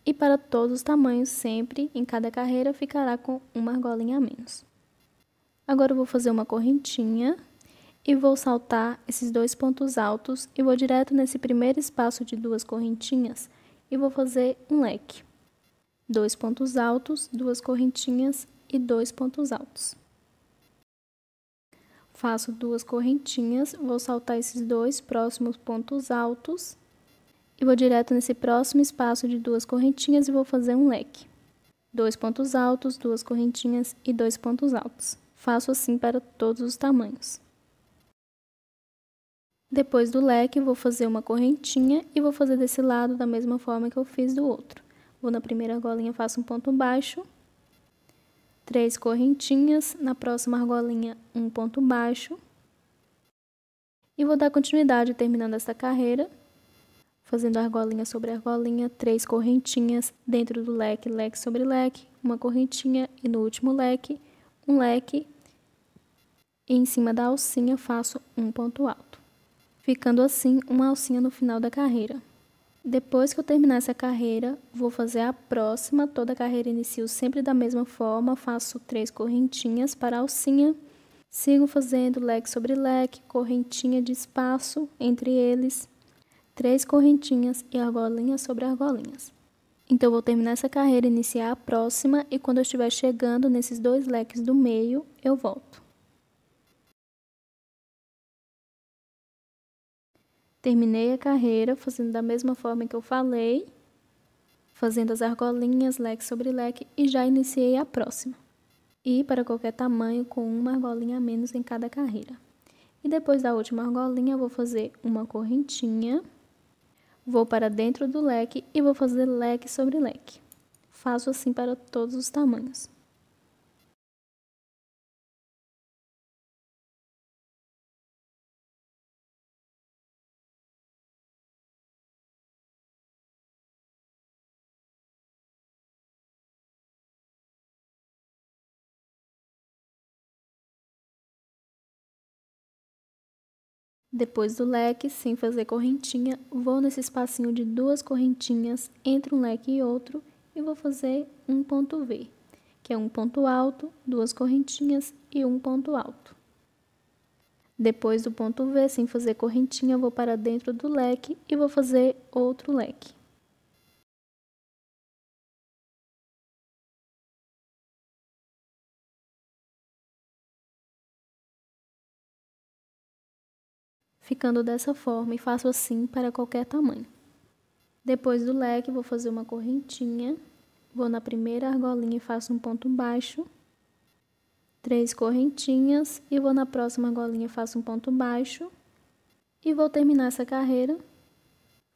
E para todos os tamanhos, sempre em cada carreira ficará com uma argolinha a menos. Agora eu vou fazer uma correntinha e vou saltar esses dois pontos altos e vou direto nesse primeiro espaço de duas correntinhas e vou fazer um leque. Dois pontos altos, duas correntinhas e dois pontos altos. Faço duas correntinhas, vou saltar esses dois próximos pontos altos e vou direto nesse próximo espaço de duas correntinhas e vou fazer um leque. Dois pontos altos, duas correntinhas e dois pontos altos. Faço assim para todos os tamanhos. Depois do leque, vou fazer uma correntinha e vou fazer desse lado da mesma forma que eu fiz do outro. Vou na primeira golinha, faço um ponto baixo três correntinhas, na próxima argolinha um ponto baixo. E vou dar continuidade terminando essa carreira, fazendo argolinha sobre argolinha, três correntinhas dentro do leque, leque sobre leque, uma correntinha e no último leque, um leque. E em cima da alcinha faço um ponto alto, ficando assim uma alcinha no final da carreira. Depois que eu terminar essa carreira, vou fazer a próxima. Toda a carreira inicio sempre da mesma forma, faço três correntinhas para alcinha. Sigo fazendo leque sobre leque, correntinha de espaço entre eles, três correntinhas e argolinhas sobre argolinhas. Então, vou terminar essa carreira, iniciar a próxima, e quando eu estiver chegando nesses dois leques do meio, eu volto. Terminei a carreira fazendo da mesma forma que eu falei, fazendo as argolinhas leque sobre leque e já iniciei a próxima. E para qualquer tamanho com uma argolinha a menos em cada carreira. E depois da última argolinha vou fazer uma correntinha, vou para dentro do leque e vou fazer leque sobre leque. Faço assim para todos os tamanhos. Depois do leque, sem fazer correntinha, vou nesse espacinho de duas correntinhas entre um leque e outro e vou fazer um ponto V, que é um ponto alto, duas correntinhas e um ponto alto. Depois do ponto V, sem fazer correntinha, vou para dentro do leque e vou fazer outro leque. ficando dessa forma e faço assim para qualquer tamanho. Depois do leque, vou fazer uma correntinha, vou na primeira argolinha e faço um ponto baixo, três correntinhas e vou na próxima argolinha e faço um ponto baixo e vou terminar essa carreira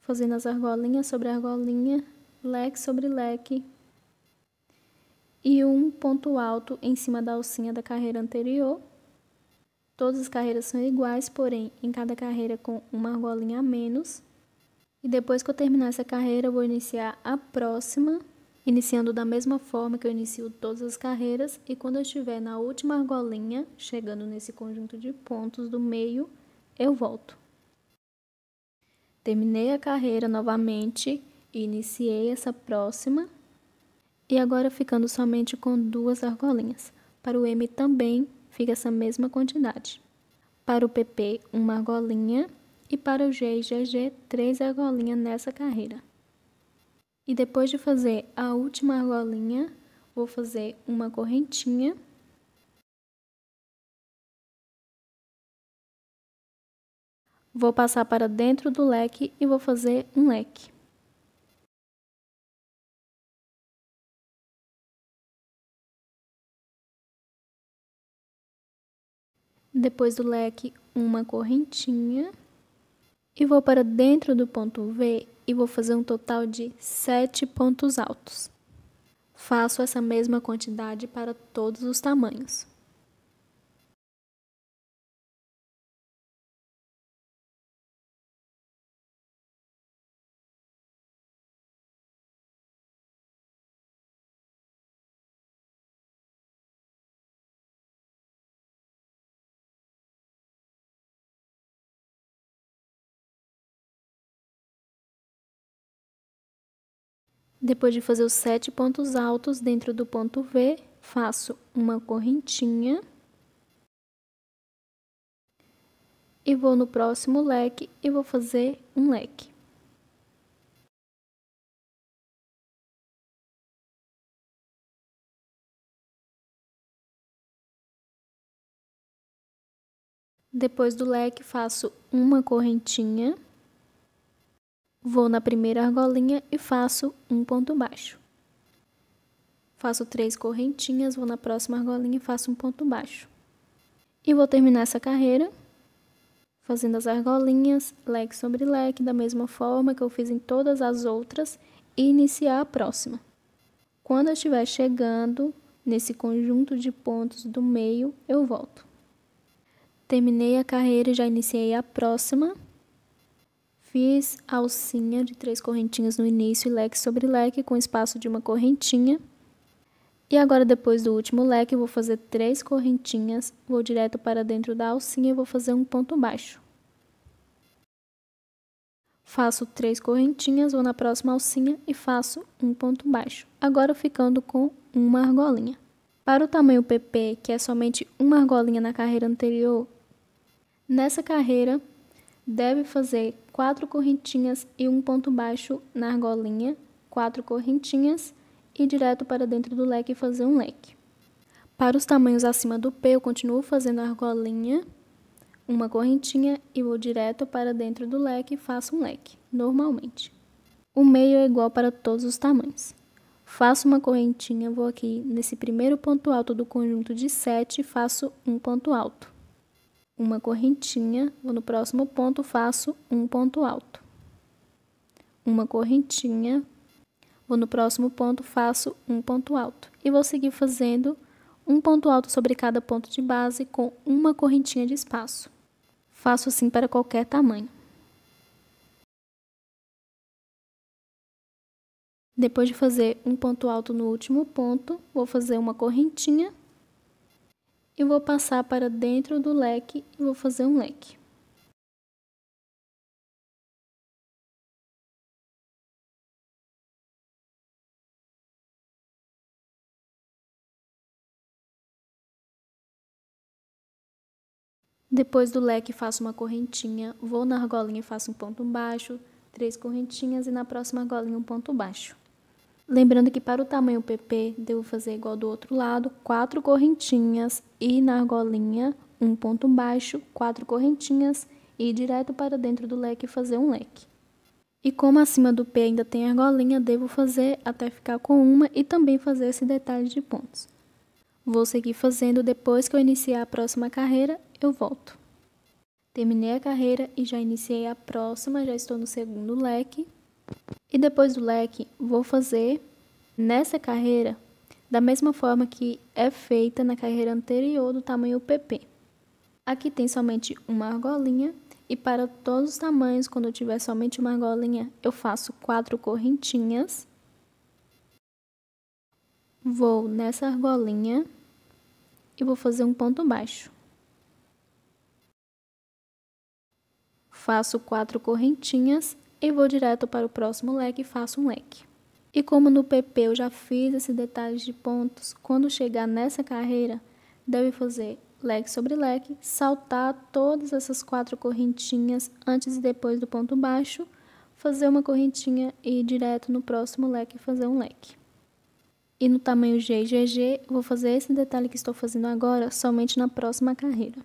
fazendo as argolinhas sobre argolinha, leque sobre leque e um ponto alto em cima da alcinha da carreira anterior Todas as carreiras são iguais, porém, em cada carreira com uma argolinha a menos. E depois que eu terminar essa carreira, eu vou iniciar a próxima, iniciando da mesma forma que eu inicio todas as carreiras. E quando eu estiver na última argolinha, chegando nesse conjunto de pontos do meio, eu volto. Terminei a carreira novamente e iniciei essa próxima. E agora ficando somente com duas argolinhas. Para o M também, fica essa mesma quantidade. Para o PP, uma argolinha e para o G e GG, três argolinhas nessa carreira. E depois de fazer a última argolinha, vou fazer uma correntinha. Vou passar para dentro do leque e vou fazer um leque. depois do leque uma correntinha e vou para dentro do ponto V e vou fazer um total de sete pontos altos. Faço essa mesma quantidade para todos os tamanhos. Depois de fazer os sete pontos altos dentro do ponto V, faço uma correntinha. E vou no próximo leque e vou fazer um leque. Depois do leque, faço uma correntinha. Vou na primeira argolinha e faço um ponto baixo. Faço três correntinhas, vou na próxima argolinha e faço um ponto baixo. E vou terminar essa carreira fazendo as argolinhas, leque sobre leque, da mesma forma que eu fiz em todas as outras, e iniciar a próxima. Quando eu estiver chegando nesse conjunto de pontos do meio, eu volto. Terminei a carreira e já iniciei a próxima. Fiz alcinha de três correntinhas no início e leque sobre leque com espaço de uma correntinha. E agora, depois do último leque, vou fazer três correntinhas, vou direto para dentro da alcinha e vou fazer um ponto baixo. Faço três correntinhas, vou na próxima alcinha e faço um ponto baixo. Agora, ficando com uma argolinha. Para o tamanho PP, que é somente uma argolinha na carreira anterior, nessa carreira deve fazer quatro correntinhas e um ponto baixo na argolinha, quatro correntinhas e direto para dentro do leque fazer um leque. Para os tamanhos acima do P, eu continuo fazendo a argolinha, uma correntinha e vou direto para dentro do leque e faço um leque, normalmente. O meio é igual para todos os tamanhos. Faço uma correntinha, vou aqui nesse primeiro ponto alto do conjunto de sete e faço um ponto alto uma correntinha, vou no próximo ponto faço um ponto alto. Uma correntinha, vou no próximo ponto faço um ponto alto. E vou seguir fazendo um ponto alto sobre cada ponto de base com uma correntinha de espaço. Faço assim para qualquer tamanho. Depois de fazer um ponto alto no último ponto, vou fazer uma correntinha eu vou passar para dentro do leque e vou fazer um leque. Depois do leque faço uma correntinha, vou na argolinha e faço um ponto baixo, três correntinhas e na próxima argolinha um ponto baixo. Lembrando que para o tamanho PP, devo fazer igual do outro lado, quatro correntinhas e na argolinha, um ponto baixo, quatro correntinhas e direto para dentro do leque fazer um leque. E como acima do P ainda tem argolinha, devo fazer até ficar com uma e também fazer esse detalhe de pontos. Vou seguir fazendo, depois que eu iniciar a próxima carreira, eu volto. Terminei a carreira e já iniciei a próxima, já estou no segundo leque. E depois do leque, vou fazer nessa carreira da mesma forma que é feita na carreira anterior do tamanho PP. Aqui tem somente uma argolinha e para todos os tamanhos, quando eu tiver somente uma argolinha, eu faço quatro correntinhas. Vou nessa argolinha e vou fazer um ponto baixo. Faço quatro correntinhas e vou direto para o próximo leque e faço um leque. E como no PP eu já fiz esse detalhe de pontos, quando chegar nessa carreira, deve fazer leque sobre leque, saltar todas essas quatro correntinhas antes e depois do ponto baixo, fazer uma correntinha e ir direto no próximo leque fazer um leque. E no tamanho G e GG, vou fazer esse detalhe que estou fazendo agora somente na próxima carreira.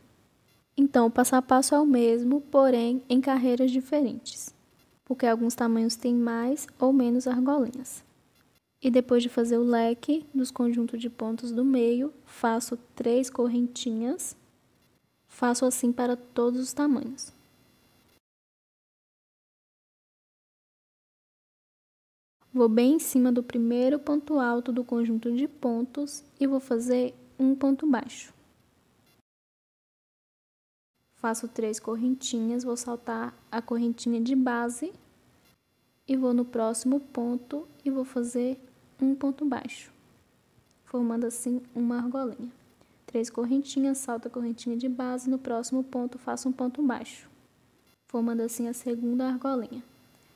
Então, o passo a passo é o mesmo, porém em carreiras diferentes porque alguns tamanhos têm mais ou menos argolinhas. E depois de fazer o leque dos conjuntos de pontos do meio, faço três correntinhas. Faço assim para todos os tamanhos. Vou bem em cima do primeiro ponto alto do conjunto de pontos e vou fazer um ponto baixo faço três correntinhas, vou saltar a correntinha de base e vou no próximo ponto e vou fazer um ponto baixo, formando assim uma argolinha. Três correntinhas, salto a correntinha de base, no próximo ponto faço um ponto baixo, formando assim a segunda argolinha.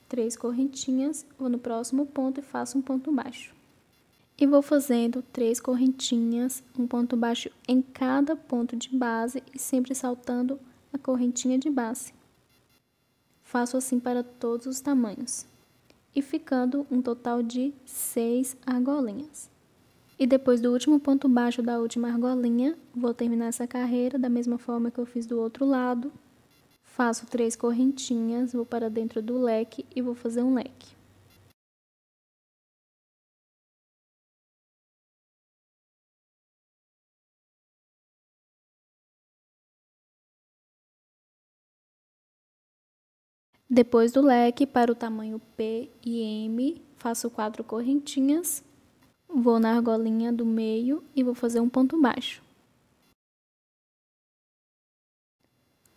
Três correntinhas, vou no próximo ponto e faço um ponto baixo. E vou fazendo três correntinhas, um ponto baixo em cada ponto de base e sempre saltando a correntinha de base. Faço assim para todos os tamanhos. E ficando um total de 6 argolinhas. E depois do último ponto baixo da última argolinha, vou terminar essa carreira da mesma forma que eu fiz do outro lado. Faço três correntinhas, vou para dentro do leque e vou fazer um leque. Depois do leque, para o tamanho P e M, faço quatro correntinhas, vou na argolinha do meio e vou fazer um ponto baixo.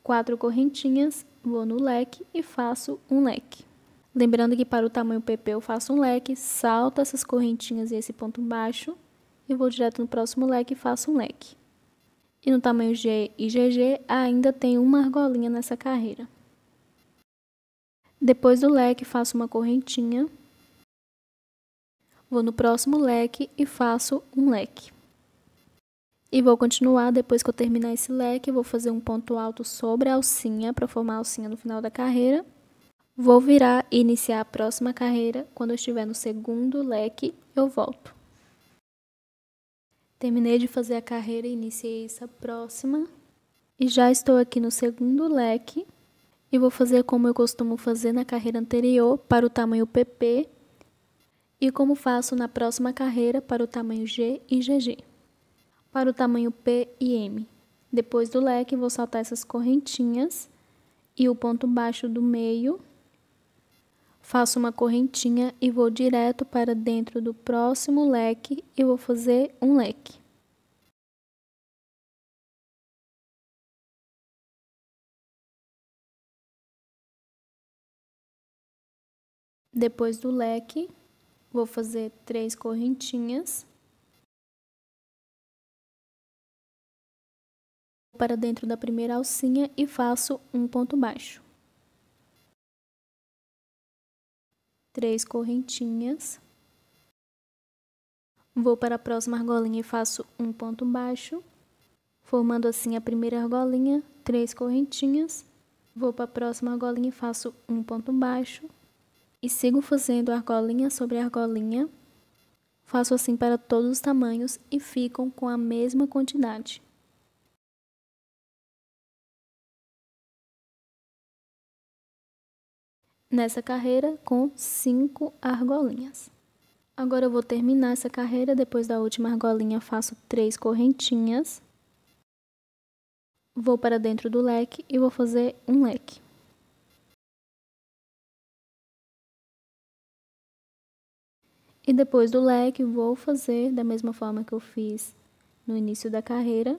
Quatro correntinhas, vou no leque e faço um leque. Lembrando que para o tamanho PP eu faço um leque, salto essas correntinhas e esse ponto baixo, e vou direto no próximo leque e faço um leque. E no tamanho G e GG ainda tem uma argolinha nessa carreira. Depois do leque, faço uma correntinha. Vou no próximo leque e faço um leque. E vou continuar, depois que eu terminar esse leque, vou fazer um ponto alto sobre a alcinha, para formar a alcinha no final da carreira. Vou virar e iniciar a próxima carreira. Quando eu estiver no segundo leque, eu volto. Terminei de fazer a carreira e iniciei essa próxima. E já estou aqui no segundo leque e vou fazer como eu costumo fazer na carreira anterior para o tamanho PP e como faço na próxima carreira para o tamanho G e GG. Para o tamanho P e M. Depois do leque, vou saltar essas correntinhas e o ponto baixo do meio. Faço uma correntinha e vou direto para dentro do próximo leque e vou fazer um leque. Depois do leque, vou fazer três correntinhas. Para dentro da primeira alcinha e faço um ponto baixo. Três correntinhas. Vou para a próxima argolinha e faço um ponto baixo, formando assim a primeira argolinha, três correntinhas. Vou para a próxima argolinha e faço um ponto baixo, e sigo fazendo argolinha sobre argolinha. Faço assim para todos os tamanhos e ficam com a mesma quantidade. Nessa carreira com 5 argolinhas. Agora eu vou terminar essa carreira, depois da última argolinha faço três correntinhas. Vou para dentro do leque e vou fazer um leque. E depois do leque, vou fazer da mesma forma que eu fiz no início da carreira.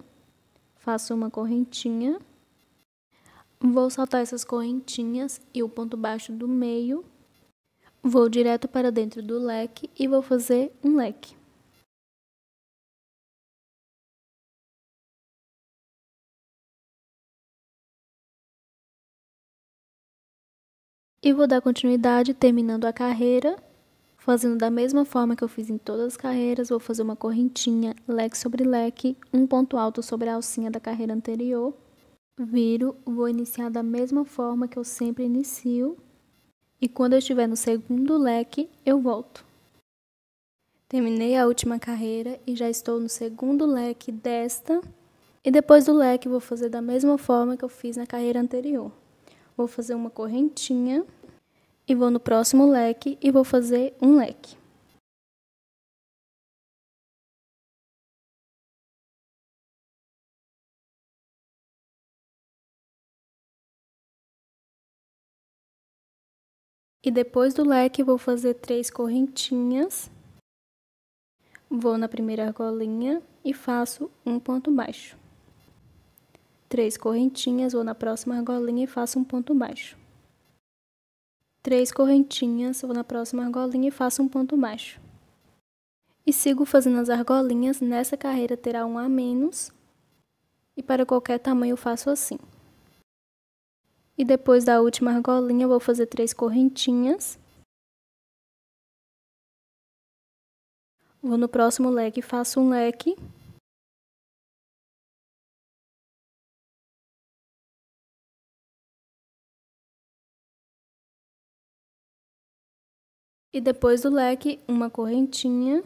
Faço uma correntinha. Vou saltar essas correntinhas e o ponto baixo do meio. Vou direto para dentro do leque e vou fazer um leque. E vou dar continuidade terminando a carreira Fazendo da mesma forma que eu fiz em todas as carreiras, vou fazer uma correntinha leque sobre leque, um ponto alto sobre a alcinha da carreira anterior. Viro, vou iniciar da mesma forma que eu sempre inicio. E quando eu estiver no segundo leque, eu volto. Terminei a última carreira e já estou no segundo leque desta. E depois do leque, vou fazer da mesma forma que eu fiz na carreira anterior. Vou fazer uma correntinha e vou no próximo leque e vou fazer um leque. E depois do leque, vou fazer três correntinhas. Vou na primeira argolinha e faço um ponto baixo. Três correntinhas, vou na próxima argolinha e faço um ponto baixo três correntinhas, vou na próxima argolinha e faço um ponto baixo. E sigo fazendo as argolinhas, nessa carreira terá um a menos, e para qualquer tamanho eu faço assim. E depois da última argolinha, eu vou fazer três correntinhas. Vou no próximo leque, faço um leque. e depois do leque uma correntinha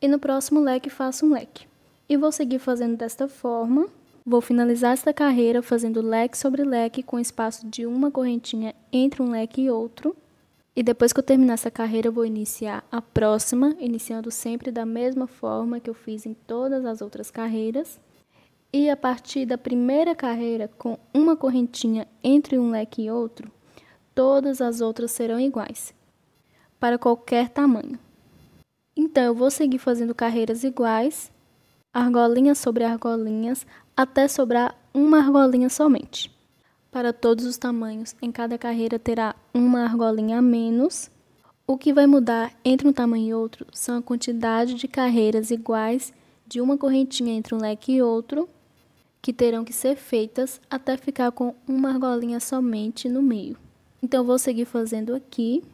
e no próximo leque faço um leque. E vou seguir fazendo desta forma. Vou finalizar esta carreira fazendo leque sobre leque com espaço de uma correntinha entre um leque e outro. E depois que eu terminar essa carreira, eu vou iniciar a próxima, iniciando sempre da mesma forma que eu fiz em todas as outras carreiras. E a partir da primeira carreira, com uma correntinha entre um leque e outro, todas as outras serão iguais para qualquer tamanho. Então eu vou seguir fazendo carreiras iguais, argolinhas sobre argolinhas, até sobrar uma argolinha somente. Para todos os tamanhos, em cada carreira terá uma argolinha a menos. O que vai mudar entre um tamanho e outro são a quantidade de carreiras iguais de uma correntinha entre um leque e outro, que terão que ser feitas até ficar com uma argolinha somente no meio. Então, vou seguir fazendo aqui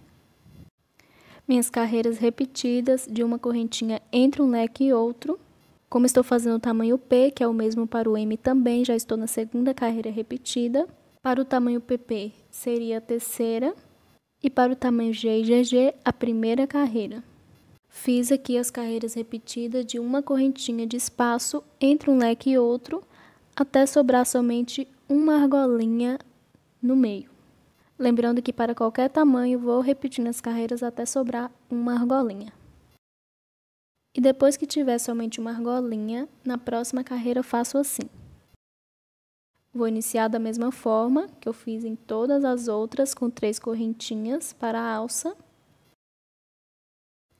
minhas carreiras repetidas de uma correntinha entre um leque e outro. Como estou fazendo o tamanho P, que é o mesmo para o M também, já estou na segunda carreira repetida. Para o tamanho PP seria a terceira e para o tamanho G e GG a primeira carreira. Fiz aqui as carreiras repetidas de uma correntinha de espaço entre um leque e outro, até sobrar somente uma argolinha no meio. Lembrando que para qualquer tamanho vou repetindo as carreiras até sobrar uma argolinha. E depois que tiver somente uma argolinha, na próxima carreira eu faço assim. Vou iniciar da mesma forma que eu fiz em todas as outras, com três correntinhas para a alça.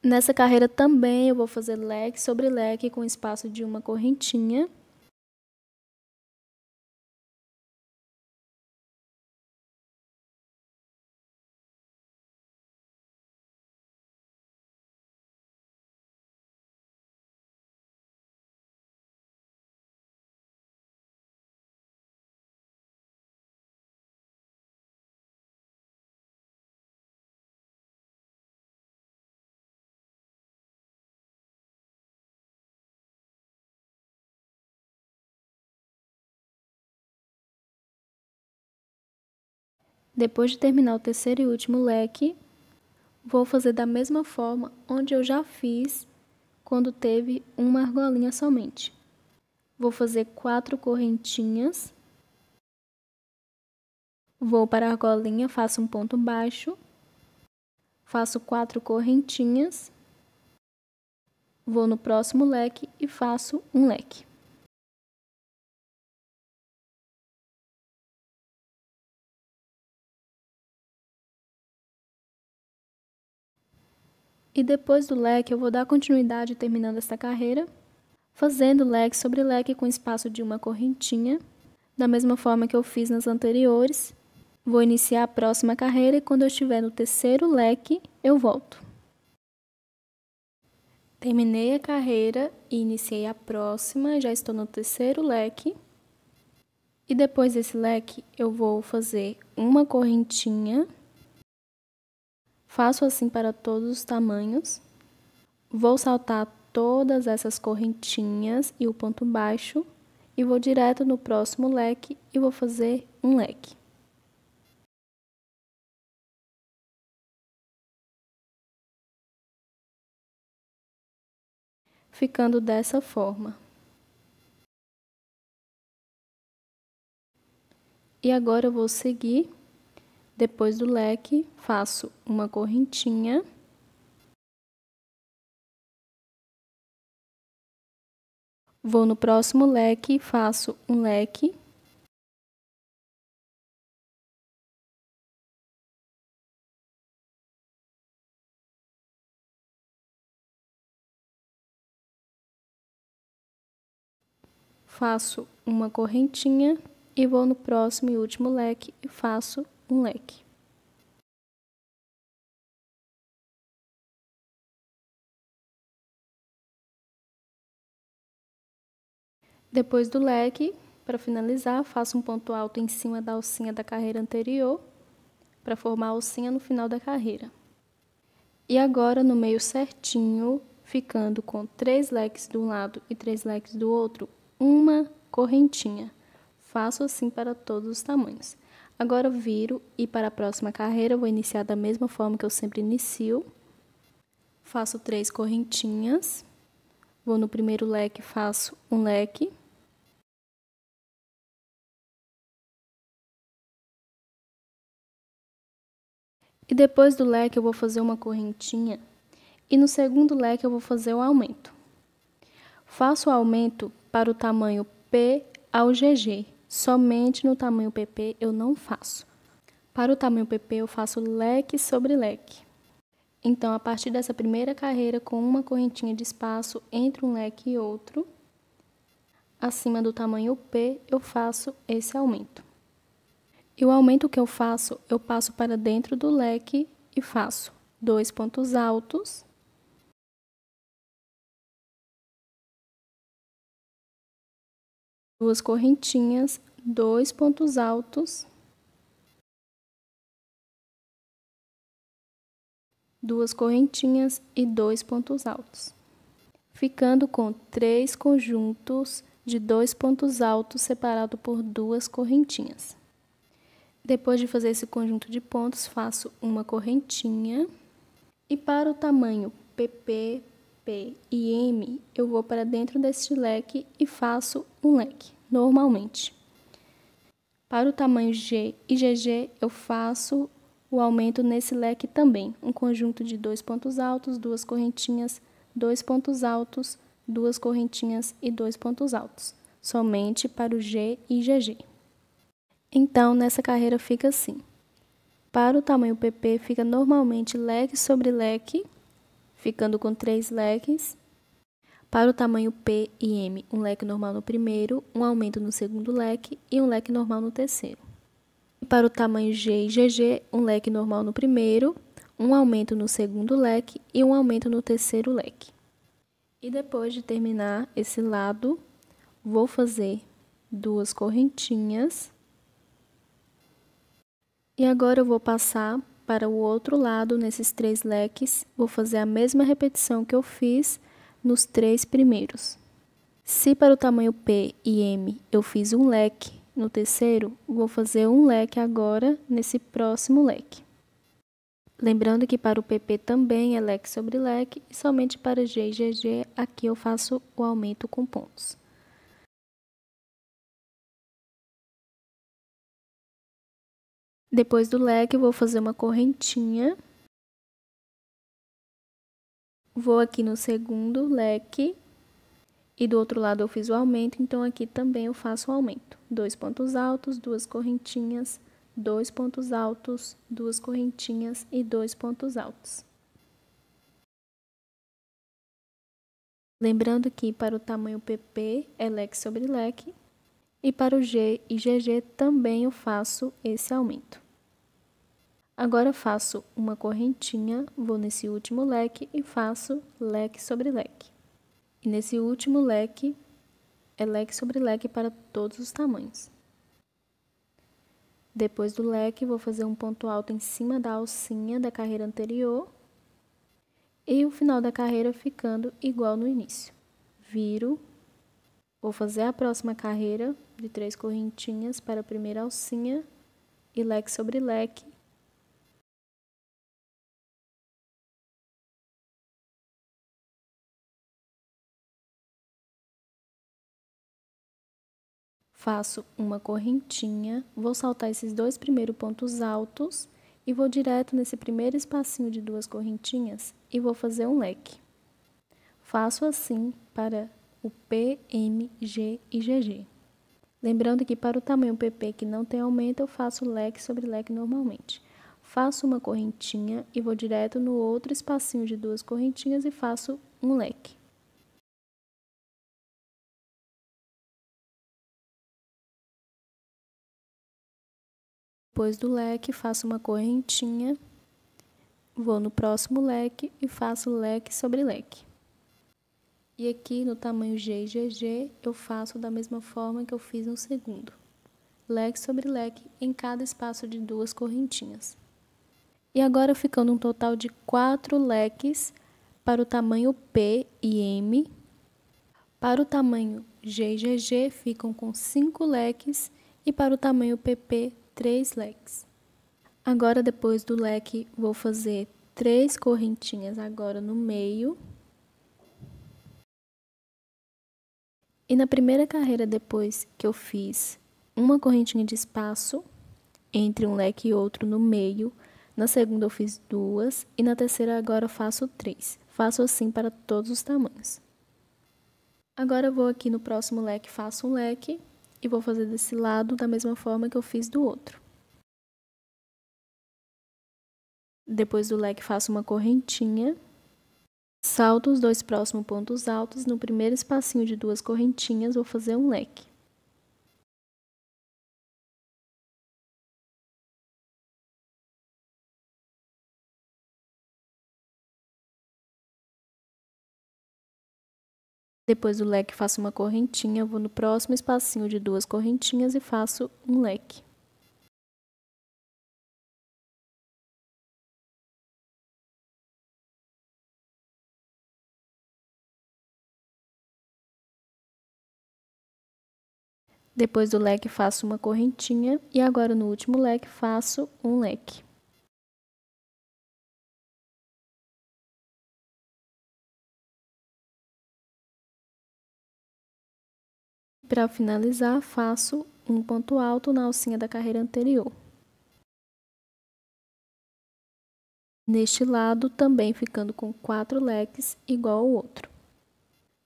Nessa carreira também eu vou fazer leque sobre leque com espaço de uma correntinha. Depois de terminar o terceiro e último leque, vou fazer da mesma forma onde eu já fiz quando teve uma argolinha somente. Vou fazer quatro correntinhas. Vou para a argolinha, faço um ponto baixo. Faço quatro correntinhas. Vou no próximo leque e faço um leque. E depois do leque, eu vou dar continuidade terminando essa carreira, fazendo leque sobre leque com espaço de uma correntinha, da mesma forma que eu fiz nas anteriores. Vou iniciar a próxima carreira e quando eu estiver no terceiro leque, eu volto. Terminei a carreira e iniciei a próxima, já estou no terceiro leque. E depois desse leque, eu vou fazer uma correntinha Faço assim para todos os tamanhos. Vou saltar todas essas correntinhas e o ponto baixo e vou direto no próximo leque e vou fazer um leque. Ficando dessa forma. E agora eu vou seguir depois do leque, faço uma correntinha. Vou no próximo leque, faço um leque. Faço uma correntinha e vou no próximo e último leque e faço um leque. Depois do leque, para finalizar, faço um ponto alto em cima da alcinha da carreira anterior, para formar a alcinha no final da carreira. E agora, no meio certinho, ficando com três leques de um lado e três leques do outro, uma correntinha. Faço assim para todos os tamanhos. Agora eu viro e para a próxima carreira vou iniciar da mesma forma que eu sempre inicio. Faço três correntinhas. Vou no primeiro leque, faço um leque. E depois do leque eu vou fazer uma correntinha e no segundo leque eu vou fazer o aumento. Faço o aumento para o tamanho P ao GG. Somente no tamanho PP eu não faço. Para o tamanho PP eu faço leque sobre leque. Então, a partir dessa primeira carreira, com uma correntinha de espaço entre um leque e outro, acima do tamanho P, eu faço esse aumento. E o aumento que eu faço, eu passo para dentro do leque e faço dois pontos altos duas correntinhas, dois pontos altos, duas correntinhas e dois pontos altos, ficando com três conjuntos de dois pontos altos separado por duas correntinhas. Depois de fazer esse conjunto de pontos, faço uma correntinha e para o tamanho PP P e M, eu vou para dentro deste leque e faço um leque, normalmente. Para o tamanho G e GG, eu faço o aumento nesse leque também, um conjunto de dois pontos altos, duas correntinhas, dois pontos altos, duas correntinhas e dois pontos altos, somente para o G e GG. Então, nessa carreira fica assim. Para o tamanho PP, fica normalmente leque sobre leque, ficando com três leques. Para o tamanho P e M, um leque normal no primeiro, um aumento no segundo leque e um leque normal no terceiro. E para o tamanho G e GG, um leque normal no primeiro, um aumento no segundo leque e um aumento no terceiro leque. E depois de terminar esse lado, vou fazer duas correntinhas. E agora eu vou passar para o outro lado nesses três leques, vou fazer a mesma repetição que eu fiz nos três primeiros. Se para o tamanho P e M eu fiz um leque no terceiro, vou fazer um leque agora nesse próximo leque. Lembrando que para o PP também é leque sobre leque, e somente para G e GG aqui eu faço o aumento com pontos. Depois do leque, eu vou fazer uma correntinha. Vou aqui no segundo leque. E do outro lado eu fiz o aumento, então aqui também eu faço o aumento. Dois pontos altos, duas correntinhas, dois pontos altos, duas correntinhas e dois pontos altos. Lembrando que para o tamanho PP é leque sobre leque e para o G e GG também eu faço esse aumento. Agora faço uma correntinha, vou nesse último leque e faço leque sobre leque. E nesse último leque, é leque sobre leque para todos os tamanhos. Depois do leque, vou fazer um ponto alto em cima da alcinha da carreira anterior. E o final da carreira ficando igual no início. Viro, vou fazer a próxima carreira de três correntinhas para a primeira alcinha e leque sobre leque faço uma correntinha, vou saltar esses dois primeiros pontos altos e vou direto nesse primeiro espacinho de duas correntinhas e vou fazer um leque. Faço assim para o P, M, G e GG. Lembrando que para o tamanho PP que não tem aumento, eu faço leque sobre leque normalmente. Faço uma correntinha e vou direto no outro espacinho de duas correntinhas e faço um leque. Depois do leque, faço uma correntinha, vou no próximo leque e faço leque sobre leque. E aqui no tamanho G e GG, eu faço da mesma forma que eu fiz no segundo. Leque sobre leque em cada espaço de duas correntinhas. E agora ficando um total de quatro leques para o tamanho P e M. Para o tamanho GGG ficam com cinco leques e para o tamanho PP três leques. Agora, depois do leque, vou fazer três correntinhas agora no meio. E na primeira carreira, depois que eu fiz uma correntinha de espaço entre um leque e outro no meio, na segunda eu fiz duas e na terceira agora eu faço três. Faço assim para todos os tamanhos. Agora eu vou aqui no próximo leque, faço um leque e vou fazer desse lado da mesma forma que eu fiz do outro. Depois do leque, faço uma correntinha. Salto os dois próximos pontos altos. No primeiro espacinho de duas correntinhas, vou fazer um leque. Depois do leque faço uma correntinha, vou no próximo espacinho de duas correntinhas e faço um leque. Depois do leque faço uma correntinha e agora no último leque faço um leque. Para finalizar, faço um ponto alto na alcinha da carreira anterior. Neste lado, também ficando com quatro leques igual ao outro.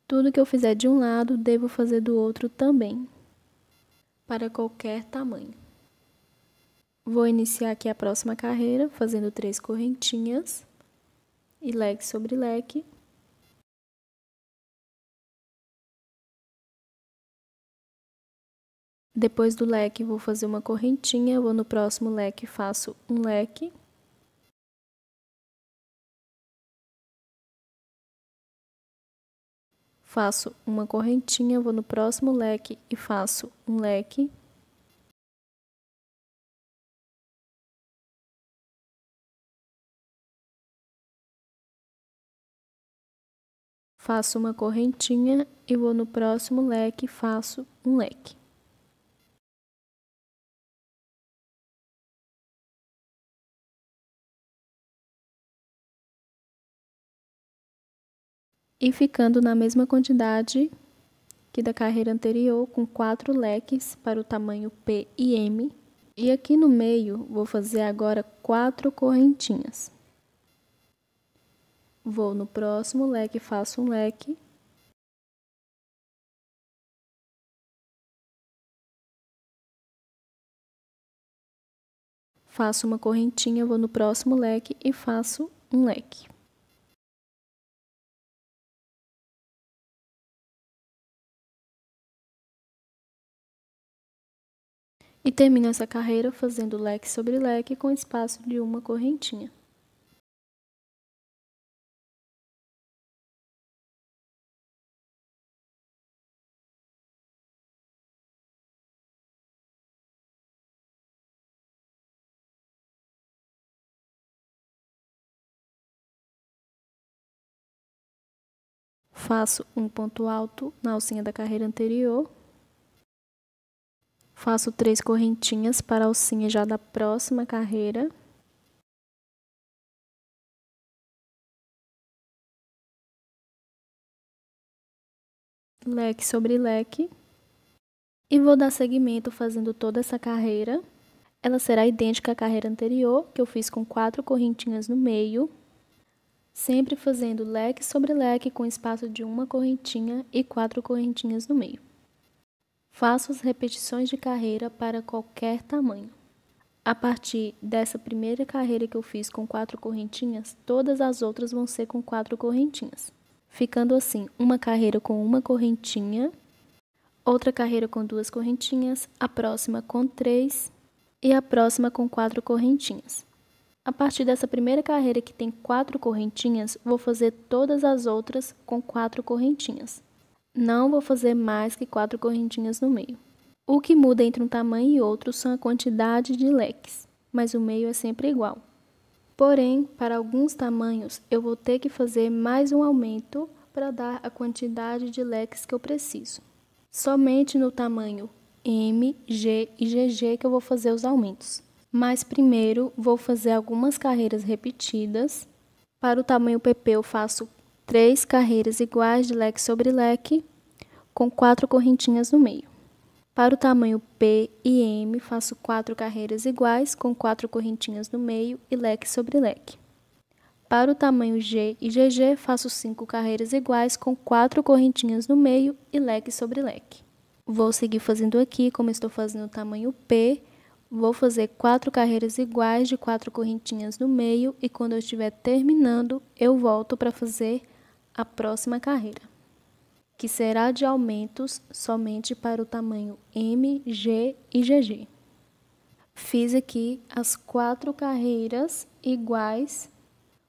Tudo que eu fizer de um lado, devo fazer do outro também, para qualquer tamanho. Vou iniciar aqui a próxima carreira, fazendo três correntinhas e leque sobre leque. Depois do leque, vou fazer uma correntinha, vou no próximo leque, faço um leque. Faço uma correntinha, vou no próximo leque e faço um leque. Faço uma correntinha e vou no próximo leque e faço um leque. e ficando na mesma quantidade que da carreira anterior, com quatro leques para o tamanho P e M. E aqui no meio, vou fazer agora quatro correntinhas. Vou no próximo leque, faço um leque. Faço uma correntinha, vou no próximo leque e faço um leque. e termina essa carreira fazendo leque sobre leque com espaço de uma correntinha. Faço um ponto alto na alcinha da carreira anterior Faço três correntinhas para a alcinha já da próxima carreira. Leque sobre leque. E vou dar seguimento fazendo toda essa carreira. Ela será idêntica à carreira anterior, que eu fiz com quatro correntinhas no meio, sempre fazendo leque sobre leque com espaço de uma correntinha e quatro correntinhas no meio. Faça as repetições de carreira para qualquer tamanho. A partir dessa primeira carreira que eu fiz com quatro correntinhas, todas as outras vão ser com quatro correntinhas. Ficando assim, uma carreira com uma correntinha, outra carreira com duas correntinhas, a próxima com três e a próxima com quatro correntinhas. A partir dessa primeira carreira que tem quatro correntinhas, vou fazer todas as outras com quatro correntinhas. Não vou fazer mais que quatro correntinhas no meio. O que muda entre um tamanho e outro são a quantidade de leques, mas o meio é sempre igual. Porém, para alguns tamanhos, eu vou ter que fazer mais um aumento para dar a quantidade de leques que eu preciso. Somente no tamanho M, G e GG que eu vou fazer os aumentos. Mas primeiro vou fazer algumas carreiras repetidas. Para o tamanho PP eu faço três carreiras iguais de leque sobre leque, com quatro correntinhas no meio. Para o tamanho P e M, faço quatro carreiras iguais, com quatro correntinhas no meio e leque sobre leque. Para o tamanho G e GG, faço cinco carreiras iguais, com quatro correntinhas no meio e leque sobre leque. Vou seguir fazendo aqui, como estou fazendo o tamanho P, vou fazer quatro carreiras iguais de quatro correntinhas no meio e quando eu estiver terminando, eu volto para fazer a próxima carreira, que será de aumentos somente para o tamanho M, G e GG. Fiz aqui as quatro carreiras iguais,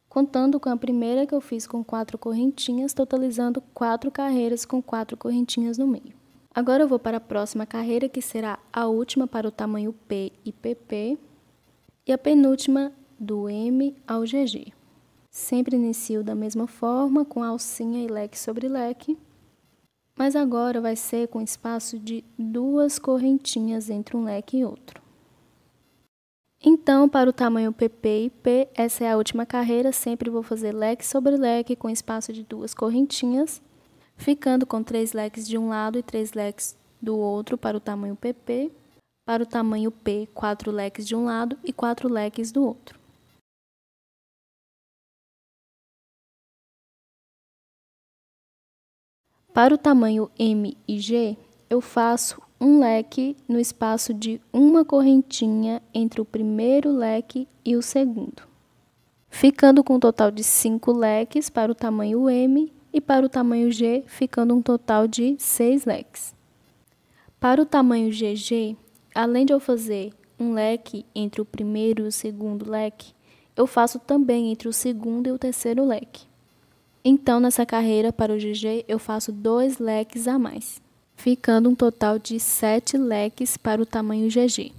contando com a primeira que eu fiz com quatro correntinhas, totalizando quatro carreiras com quatro correntinhas no meio. Agora eu vou para a próxima carreira, que será a última para o tamanho P e PP, e a penúltima do M ao GG. Sempre inicio da mesma forma, com alcinha e leque sobre leque, mas agora vai ser com espaço de duas correntinhas entre um leque e outro. Então, para o tamanho PP e P, essa é a última carreira, sempre vou fazer leque sobre leque com espaço de duas correntinhas, ficando com três leques de um lado e três leques do outro para o tamanho PP, para o tamanho P, quatro leques de um lado e quatro leques do outro. Para o tamanho M e G, eu faço um leque no espaço de uma correntinha entre o primeiro leque e o segundo, ficando com um total de 5 leques para o tamanho M e para o tamanho G, ficando um total de 6 leques. Para o tamanho GG, além de eu fazer um leque entre o primeiro e o segundo leque, eu faço também entre o segundo e o terceiro leque. Então, nessa carreira para o GG, eu faço dois leques a mais, ficando um total de sete leques para o tamanho GG.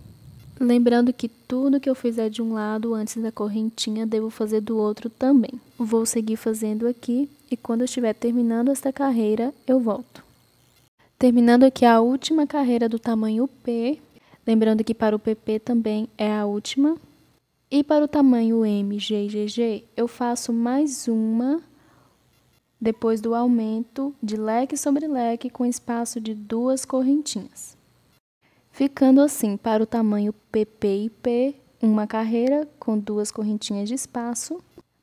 Lembrando que tudo que eu fizer é de um lado antes da correntinha, devo fazer do outro também. Vou seguir fazendo aqui e quando eu estiver terminando esta carreira, eu volto. Terminando aqui a última carreira do tamanho P, lembrando que para o PP também é a última. E para o tamanho M, G e GG, eu faço mais uma depois do aumento de leque sobre leque com espaço de duas correntinhas. Ficando assim para o tamanho PP/P uma carreira com duas correntinhas de espaço,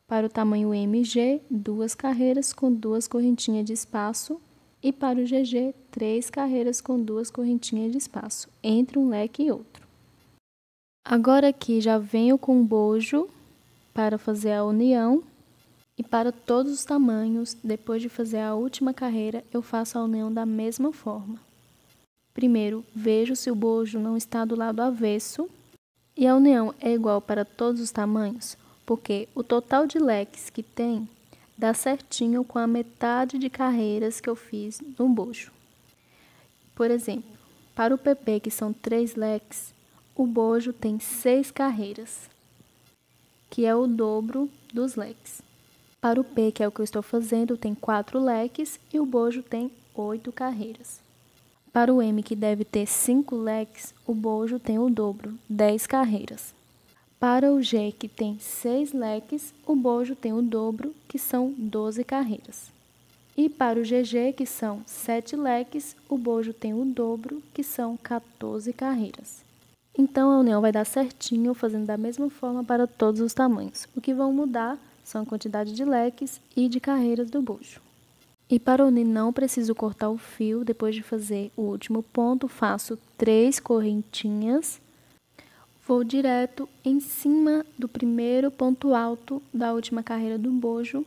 para o tamanho MG, duas carreiras com duas correntinhas de espaço, e para o GG, três carreiras com duas correntinhas de espaço, entre um leque e outro. Agora aqui já venho com o bojo para fazer a união e para todos os tamanhos, depois de fazer a última carreira, eu faço a união da mesma forma. Primeiro, vejo se o bojo não está do lado avesso, e a união é igual para todos os tamanhos, porque o total de leques que tem dá certinho com a metade de carreiras que eu fiz no bojo. Por exemplo, para o PP, que são três leques, o bojo tem seis carreiras, que é o dobro dos leques. Para o P, que é o que eu estou fazendo, tem quatro leques e o bojo tem oito carreiras. Para o M, que deve ter cinco leques, o bojo tem o dobro, dez carreiras. Para o G, que tem seis leques, o bojo tem o dobro, que são doze carreiras. E para o GG, que são sete leques, o bojo tem o dobro, que são 14 carreiras. Então, a união vai dar certinho, fazendo da mesma forma para todos os tamanhos. O que vão mudar são a quantidade de leques e de carreiras do bucho. E para unir não preciso cortar o fio, depois de fazer o último ponto, faço três correntinhas. Vou direto em cima do primeiro ponto alto da última carreira do bojo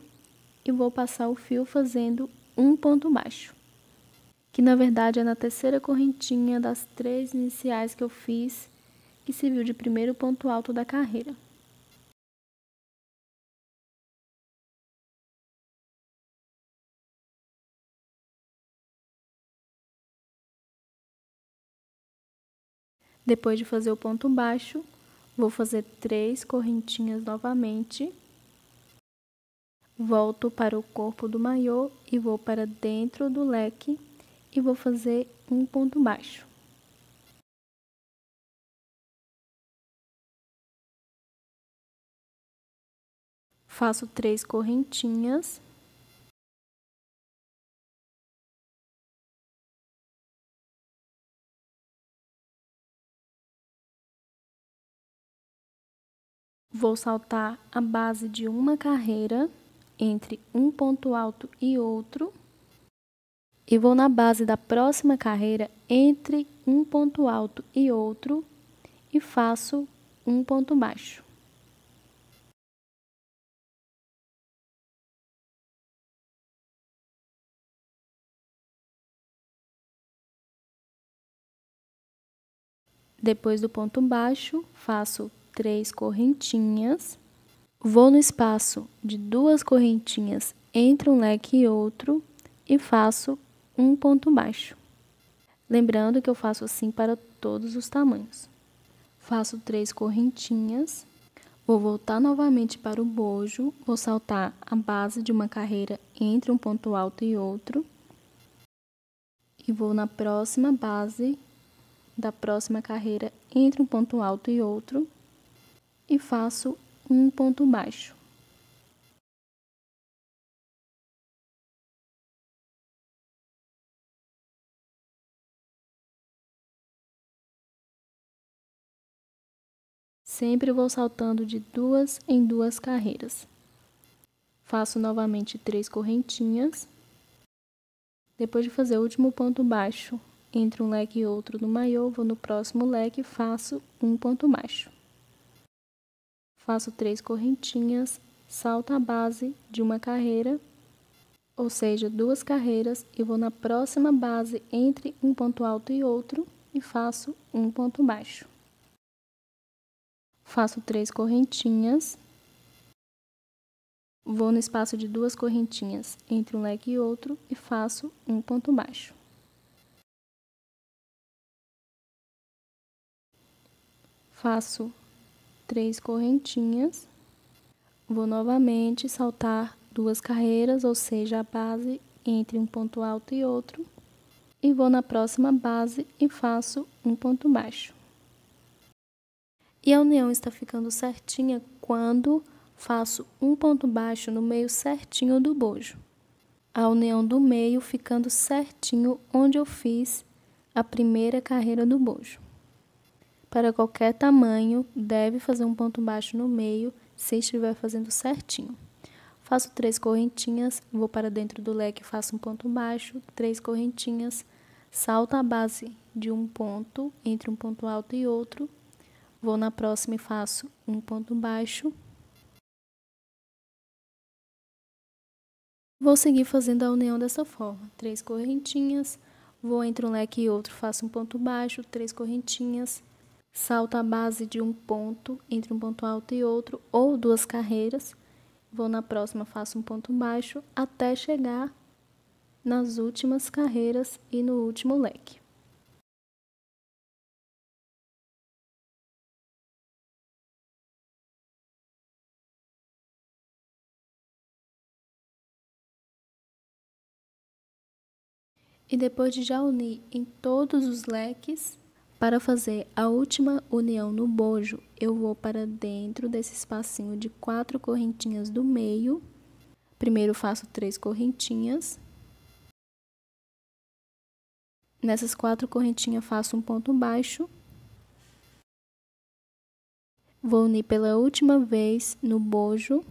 e vou passar o fio fazendo um ponto baixo. Que na verdade é na terceira correntinha das três iniciais que eu fiz, que serviu de primeiro ponto alto da carreira. Depois de fazer o ponto baixo, vou fazer três correntinhas novamente. Volto para o corpo do maiô e vou para dentro do leque e vou fazer um ponto baixo. Faço três correntinhas. Vou saltar a base de uma carreira entre um ponto alto e outro. E vou na base da próxima carreira entre um ponto alto e outro e faço um ponto baixo. Depois do ponto baixo, faço três correntinhas, vou no espaço de duas correntinhas entre um leque e outro e faço um ponto baixo. Lembrando que eu faço assim para todos os tamanhos. Faço três correntinhas, vou voltar novamente para o bojo, vou saltar a base de uma carreira entre um ponto alto e outro e vou na próxima base da próxima carreira entre um ponto alto e outro e faço um ponto baixo. Sempre vou saltando de duas em duas carreiras. Faço novamente três correntinhas. Depois de fazer o último ponto baixo, entre um leque e outro no maiô, vou no próximo leque e faço um ponto baixo faço três correntinhas, salto a base de uma carreira, ou seja, duas carreiras, e vou na próxima base entre um ponto alto e outro e faço um ponto baixo. Faço três correntinhas, vou no espaço de duas correntinhas entre um leque e outro e faço um ponto baixo. Faço três correntinhas. Vou novamente saltar duas carreiras, ou seja, a base entre um ponto alto e outro. E vou na próxima base e faço um ponto baixo. E a união está ficando certinha quando faço um ponto baixo no meio certinho do bojo. A união do meio ficando certinho onde eu fiz a primeira carreira do bojo. Para qualquer tamanho, deve fazer um ponto baixo no meio, se estiver fazendo certinho. Faço três correntinhas, vou para dentro do leque, faço um ponto baixo, três correntinhas, salto a base de um ponto entre um ponto alto e outro, vou na próxima e faço um ponto baixo. Vou seguir fazendo a união dessa forma, três correntinhas, vou entre um leque e outro, faço um ponto baixo, três correntinhas, salto a base de um ponto entre um ponto alto e outro, ou duas carreiras. Vou na próxima, faço um ponto baixo, até chegar nas últimas carreiras e no último leque. E depois de já unir em todos os leques, para fazer a última união no bojo, eu vou para dentro desse espacinho de quatro correntinhas do meio. Primeiro faço três correntinhas. Nessas quatro correntinhas faço um ponto baixo. Vou unir pela última vez no bojo,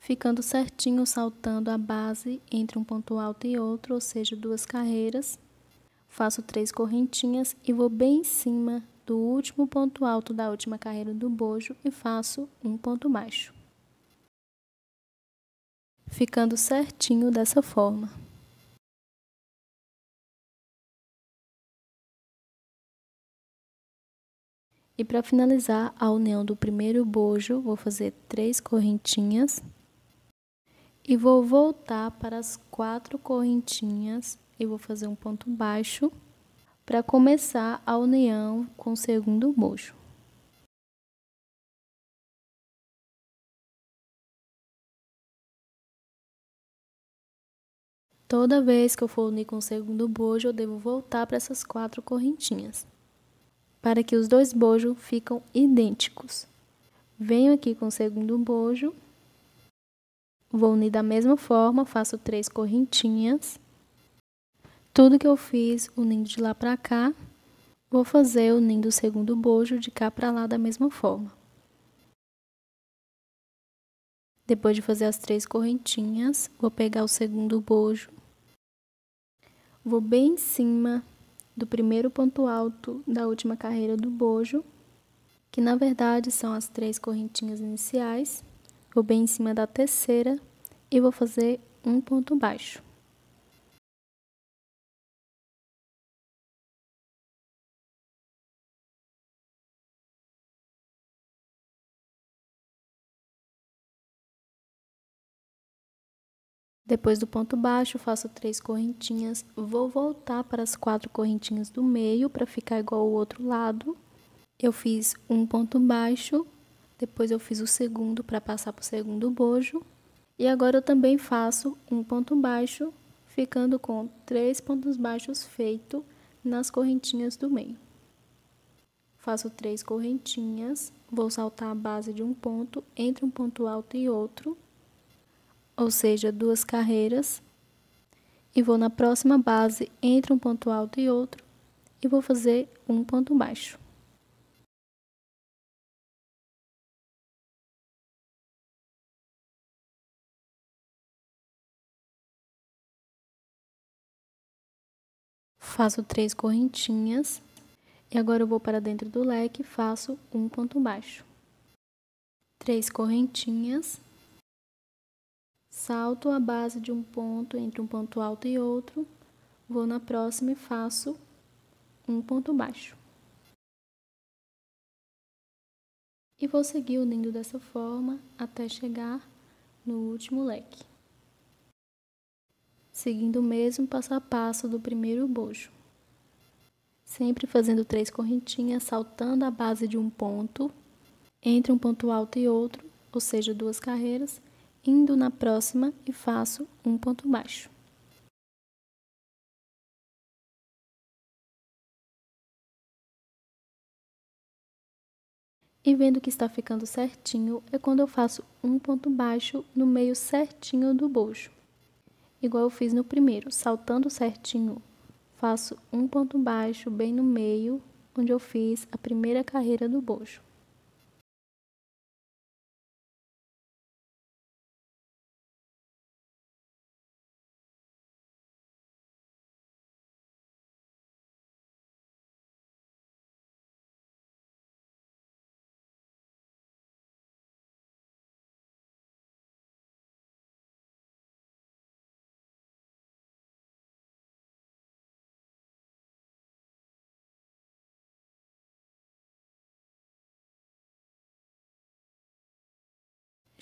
ficando certinho saltando a base entre um ponto alto e outro, ou seja, duas carreiras. Faço três correntinhas e vou bem em cima do último ponto alto da última carreira do bojo e faço um ponto baixo. Ficando certinho dessa forma. E para finalizar a união do primeiro bojo, vou fazer três correntinhas e vou voltar para as quatro correntinhas e vou fazer um ponto baixo para começar a união com o segundo bojo. Toda vez que eu for unir com o segundo bojo, eu devo voltar para essas quatro correntinhas, para que os dois bojos ficam idênticos. Venho aqui com o segundo bojo, vou unir da mesma forma, faço três correntinhas, tudo que eu fiz, o de lá para cá, vou fazer o do segundo bojo de cá para lá da mesma forma. Depois de fazer as três correntinhas, vou pegar o segundo bojo, vou bem em cima do primeiro ponto alto da última carreira do bojo, que na verdade são as três correntinhas iniciais, vou bem em cima da terceira e vou fazer um ponto baixo. Depois do ponto baixo, faço três correntinhas, vou voltar para as quatro correntinhas do meio para ficar igual o outro lado. Eu fiz um ponto baixo, depois eu fiz o segundo para passar para o segundo bojo. E agora eu também faço um ponto baixo, ficando com três pontos baixos feito nas correntinhas do meio. Faço três correntinhas, vou saltar a base de um ponto, entre um ponto alto e outro ou seja, duas carreiras, e vou na próxima base entre um ponto alto e outro, e vou fazer um ponto baixo. Faço três correntinhas e agora eu vou para dentro do leque e faço um ponto baixo. Três correntinhas salto a base de um ponto entre um ponto alto e outro, vou na próxima e faço um ponto baixo. E vou seguir unindo dessa forma até chegar no último leque. Seguindo o mesmo passo a passo do primeiro bojo. Sempre fazendo três correntinhas, saltando a base de um ponto, entre um ponto alto e outro, ou seja, duas carreiras, indo na próxima e faço um ponto baixo. E vendo que está ficando certinho, é quando eu faço um ponto baixo no meio certinho do bojo. Igual eu fiz no primeiro, saltando certinho, faço um ponto baixo bem no meio, onde eu fiz a primeira carreira do bojo.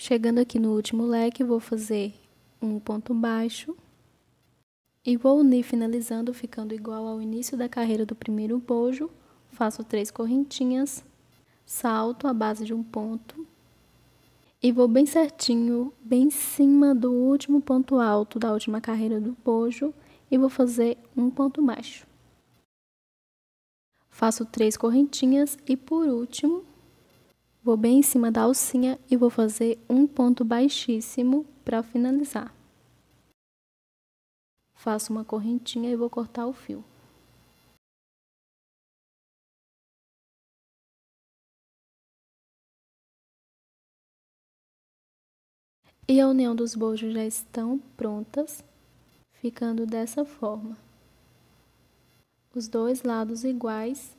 Chegando aqui no último leque, vou fazer um ponto baixo e vou unir finalizando ficando igual ao início da carreira do primeiro bojo. Faço três correntinhas, salto a base de um ponto e vou bem certinho, bem em cima do último ponto alto da última carreira do bojo e vou fazer um ponto baixo. Faço três correntinhas e por último Vou bem em cima da alcinha e vou fazer um ponto baixíssimo para finalizar. Faço uma correntinha e vou cortar o fio. E a união dos bojos já estão prontas, ficando dessa forma. Os dois lados iguais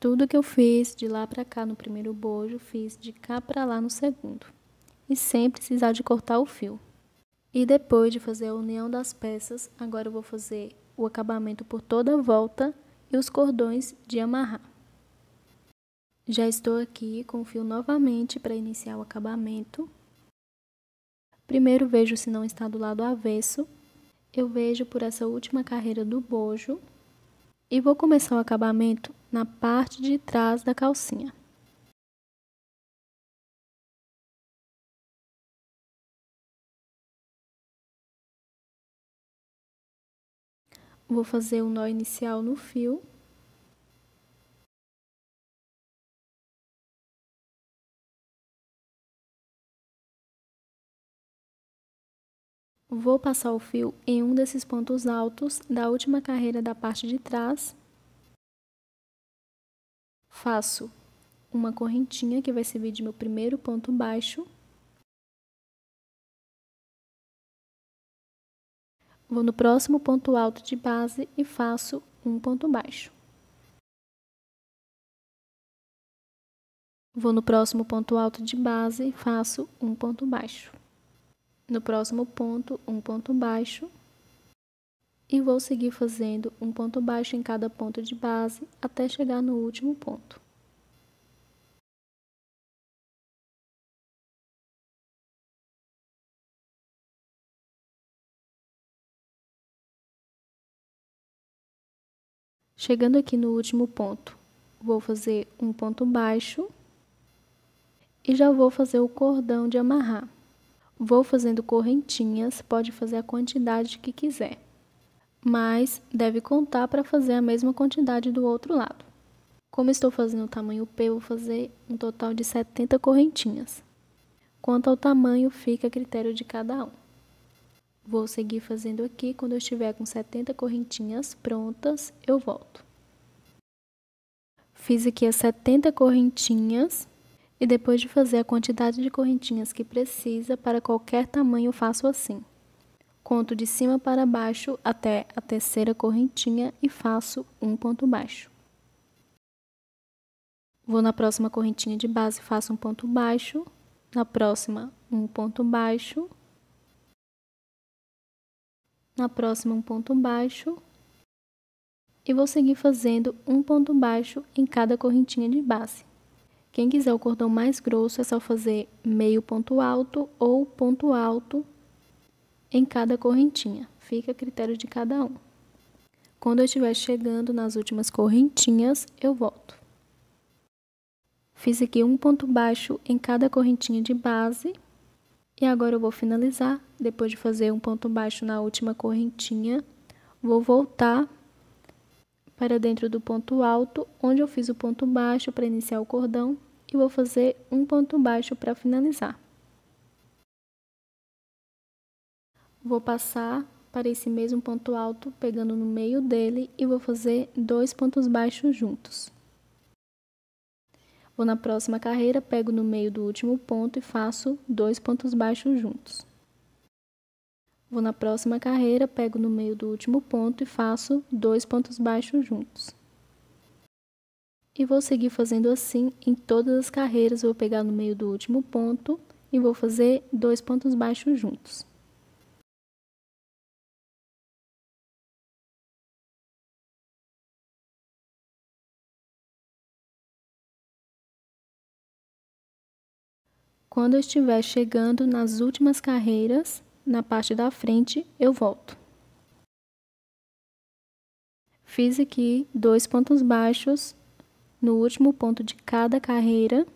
tudo que eu fiz de lá para cá no primeiro bojo, fiz de cá para lá no segundo. E sem precisar de cortar o fio. E depois de fazer a união das peças, agora eu vou fazer o acabamento por toda a volta e os cordões de amarrar. Já estou aqui com o fio novamente para iniciar o acabamento. Primeiro vejo se não está do lado avesso. Eu vejo por essa última carreira do bojo e vou começar o acabamento na parte de trás da calcinha. Vou fazer o um nó inicial no fio Vou passar o fio em um desses pontos altos da última carreira da parte de trás. Faço uma correntinha que vai servir de meu primeiro ponto baixo. Vou no próximo ponto alto de base e faço um ponto baixo. Vou no próximo ponto alto de base e faço um ponto baixo. No próximo ponto, um ponto baixo. E vou seguir fazendo um ponto baixo em cada ponto de base até chegar no último ponto. Chegando aqui no último ponto, vou fazer um ponto baixo e já vou fazer o cordão de amarrar. Vou fazendo correntinhas, pode fazer a quantidade que quiser, mas deve contar para fazer a mesma quantidade do outro lado. Como estou fazendo o tamanho P, vou fazer um total de 70 correntinhas. Quanto ao tamanho, fica a critério de cada um. Vou seguir fazendo aqui, quando eu estiver com 70 correntinhas prontas, eu volto. Fiz aqui as 70 correntinhas e depois de fazer a quantidade de correntinhas que precisa para qualquer tamanho, faço assim. Conto de cima para baixo até a terceira correntinha e faço um ponto baixo. Vou na próxima correntinha de base, faço um ponto baixo, na próxima um ponto baixo, na próxima um ponto baixo e vou seguir fazendo um ponto baixo em cada correntinha de base. Quem quiser o cordão mais grosso, é só fazer meio ponto alto ou ponto alto em cada correntinha. Fica a critério de cada um. Quando eu estiver chegando nas últimas correntinhas, eu volto. Fiz aqui um ponto baixo em cada correntinha de base. E agora eu vou finalizar. Depois de fazer um ponto baixo na última correntinha, vou voltar para dentro do ponto alto, onde eu fiz o ponto baixo para iniciar o cordão e vou fazer um ponto baixo para finalizar. Vou passar para esse mesmo ponto alto, pegando no meio dele e vou fazer dois pontos baixos juntos. Vou na próxima carreira, pego no meio do último ponto e faço dois pontos baixos juntos. Vou na próxima carreira, pego no meio do último ponto e faço dois pontos baixos juntos e vou seguir fazendo assim em todas as carreiras. Vou pegar no meio do último ponto e vou fazer dois pontos baixos juntos. Quando eu estiver chegando nas últimas carreiras, na parte da frente, eu volto. Fiz aqui dois pontos baixos no último ponto de cada carreira.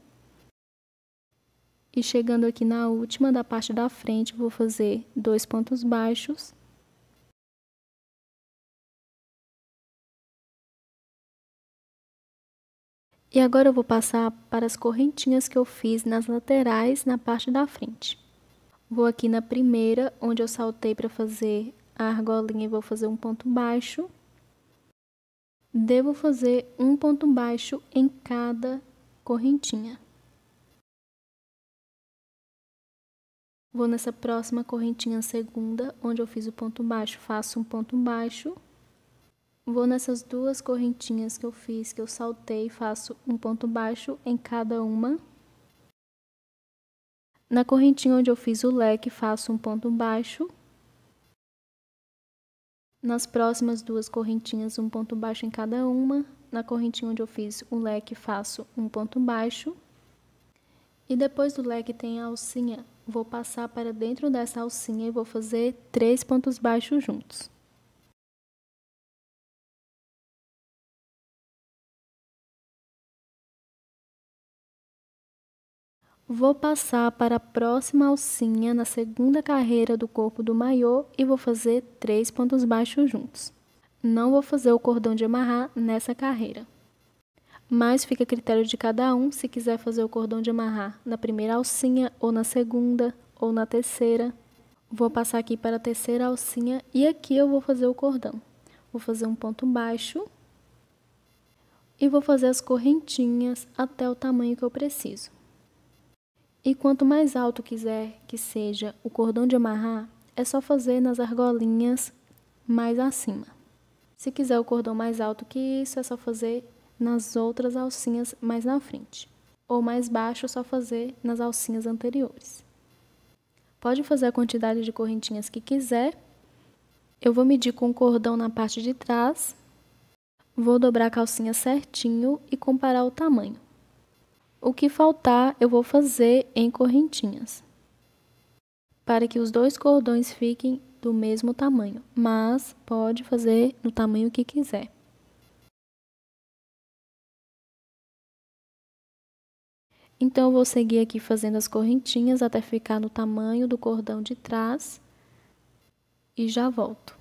E chegando aqui na última da parte da frente, vou fazer dois pontos baixos. E agora eu vou passar para as correntinhas que eu fiz nas laterais, na parte da frente. Vou aqui na primeira, onde eu saltei para fazer a argolinha, e vou fazer um ponto baixo devo fazer um ponto baixo em cada correntinha. Vou nessa próxima correntinha segunda, onde eu fiz o ponto baixo, faço um ponto baixo. Vou nessas duas correntinhas que eu fiz, que eu saltei, faço um ponto baixo em cada uma. Na correntinha onde eu fiz o leque, faço um ponto baixo. Nas próximas duas correntinhas, um ponto baixo em cada uma. Na correntinha onde eu fiz o leque, faço um ponto baixo. E depois do leque tem a alcinha. Vou passar para dentro dessa alcinha e vou fazer três pontos baixos juntos. Vou passar para a próxima alcinha na segunda carreira do corpo do maiô e vou fazer três pontos baixos juntos. Não vou fazer o cordão de amarrar nessa carreira. Mas fica a critério de cada um se quiser fazer o cordão de amarrar na primeira alcinha ou na segunda ou na terceira. Vou passar aqui para a terceira alcinha e aqui eu vou fazer o cordão. Vou fazer um ponto baixo e vou fazer as correntinhas até o tamanho que eu preciso. E quanto mais alto quiser que seja o cordão de amarrar, é só fazer nas argolinhas mais acima. Se quiser o cordão mais alto que isso, é só fazer nas outras alcinhas mais na frente. Ou mais baixo, só fazer nas alcinhas anteriores. Pode fazer a quantidade de correntinhas que quiser. Eu vou medir com o cordão na parte de trás. Vou dobrar a calcinha certinho e comparar o tamanho. O que faltar eu vou fazer em correntinhas, para que os dois cordões fiquem do mesmo tamanho, mas pode fazer no tamanho que quiser. Então, eu vou seguir aqui fazendo as correntinhas até ficar no tamanho do cordão de trás e já volto.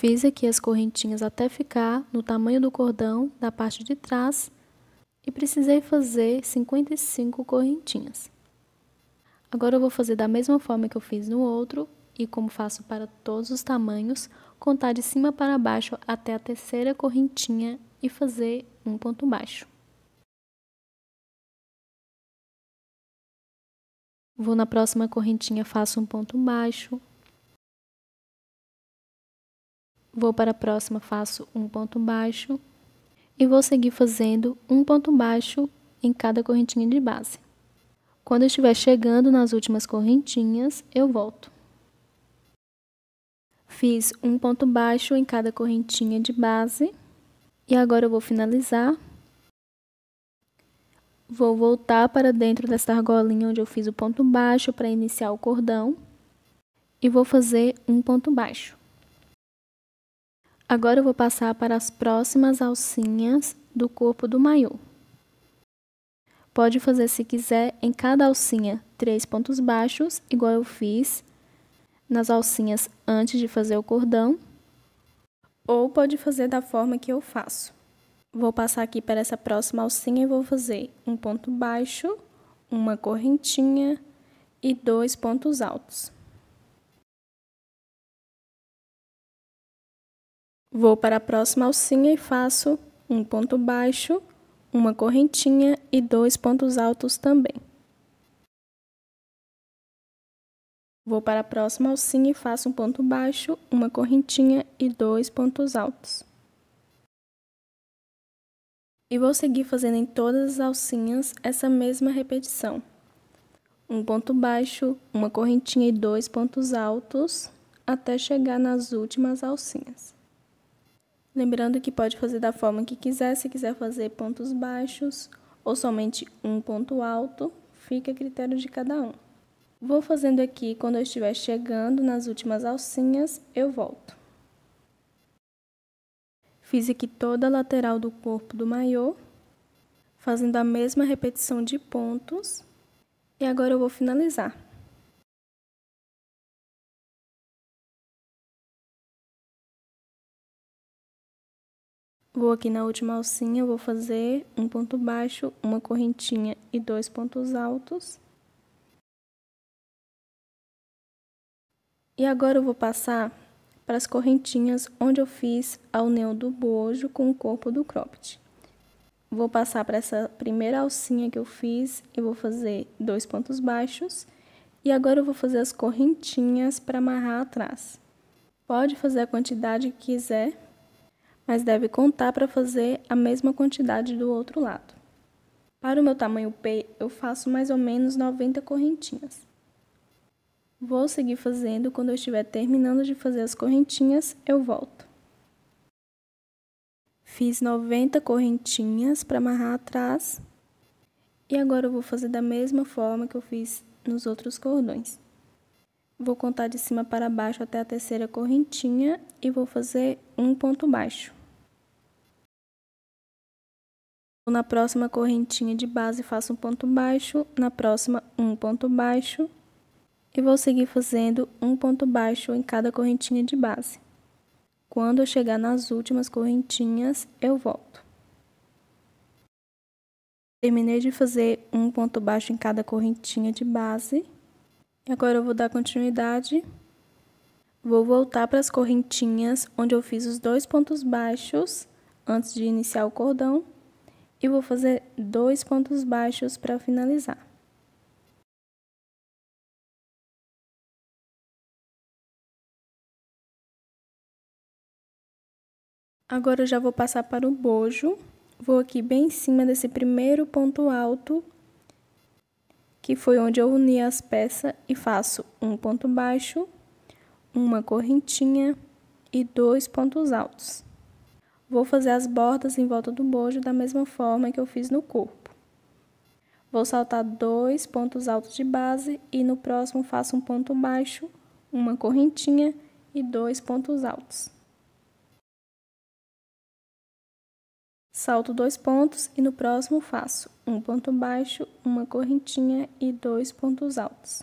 Fiz aqui as correntinhas até ficar no tamanho do cordão da parte de trás e precisei fazer 55 correntinhas. Agora eu vou fazer da mesma forma que eu fiz no outro e como faço para todos os tamanhos, contar de cima para baixo até a terceira correntinha e fazer um ponto baixo. Vou na próxima correntinha, faço um ponto baixo, vou para a próxima, faço um ponto baixo e vou seguir fazendo um ponto baixo em cada correntinha de base. Quando eu estiver chegando nas últimas correntinhas, eu volto. Fiz um ponto baixo em cada correntinha de base e agora eu vou finalizar. Vou voltar para dentro dessa argolinha onde eu fiz o ponto baixo para iniciar o cordão e vou fazer um ponto baixo. Agora eu vou passar para as próximas alcinhas do corpo do maiô. Pode fazer se quiser em cada alcinha três pontos baixos, igual eu fiz nas alcinhas antes de fazer o cordão. Ou pode fazer da forma que eu faço. Vou passar aqui para essa próxima alcinha e vou fazer um ponto baixo, uma correntinha e dois pontos altos. Vou para a próxima alcinha e faço um ponto baixo, uma correntinha e dois pontos altos também. Vou para a próxima alcinha e faço um ponto baixo, uma correntinha e dois pontos altos. E vou seguir fazendo em todas as alcinhas essa mesma repetição. Um ponto baixo, uma correntinha e dois pontos altos, até chegar nas últimas alcinhas. Lembrando que pode fazer da forma que quiser, se quiser fazer pontos baixos ou somente um ponto alto, fica a critério de cada um. Vou fazendo aqui, quando eu estiver chegando nas últimas alcinhas, eu volto. Fiz aqui toda a lateral do corpo do maiô, fazendo a mesma repetição de pontos. E agora eu vou finalizar. Vou aqui na última alcinha, vou fazer um ponto baixo, uma correntinha e dois pontos altos. E agora eu vou passar para as correntinhas onde eu fiz a união do bojo com o corpo do cropped. Vou passar para essa primeira alcinha que eu fiz e vou fazer dois pontos baixos. E agora eu vou fazer as correntinhas para amarrar atrás. Pode fazer a quantidade que quiser, mas deve contar para fazer a mesma quantidade do outro lado. Para o meu tamanho P, eu faço mais ou menos 90 correntinhas. Vou seguir fazendo, quando eu estiver terminando de fazer as correntinhas, eu volto. Fiz 90 correntinhas para amarrar atrás. E agora eu vou fazer da mesma forma que eu fiz nos outros cordões. Vou contar de cima para baixo até a terceira correntinha e vou fazer um ponto baixo. Na próxima correntinha de base, faço um ponto baixo, na próxima, um ponto baixo. E vou seguir fazendo um ponto baixo em cada correntinha de base. Quando eu chegar nas últimas correntinhas, eu volto. Terminei de fazer um ponto baixo em cada correntinha de base. E agora eu vou dar continuidade. Vou voltar para as correntinhas onde eu fiz os dois pontos baixos antes de iniciar o cordão e vou fazer dois pontos baixos para finalizar. Agora eu já vou passar para o bojo. Vou aqui bem em cima desse primeiro ponto alto, que foi onde eu uni as peças e faço um ponto baixo, uma correntinha e dois pontos altos. Vou fazer as bordas em volta do bojo da mesma forma que eu fiz no corpo. Vou saltar dois pontos altos de base e no próximo faço um ponto baixo, uma correntinha e dois pontos altos. Salto dois pontos e no próximo faço um ponto baixo, uma correntinha e dois pontos altos.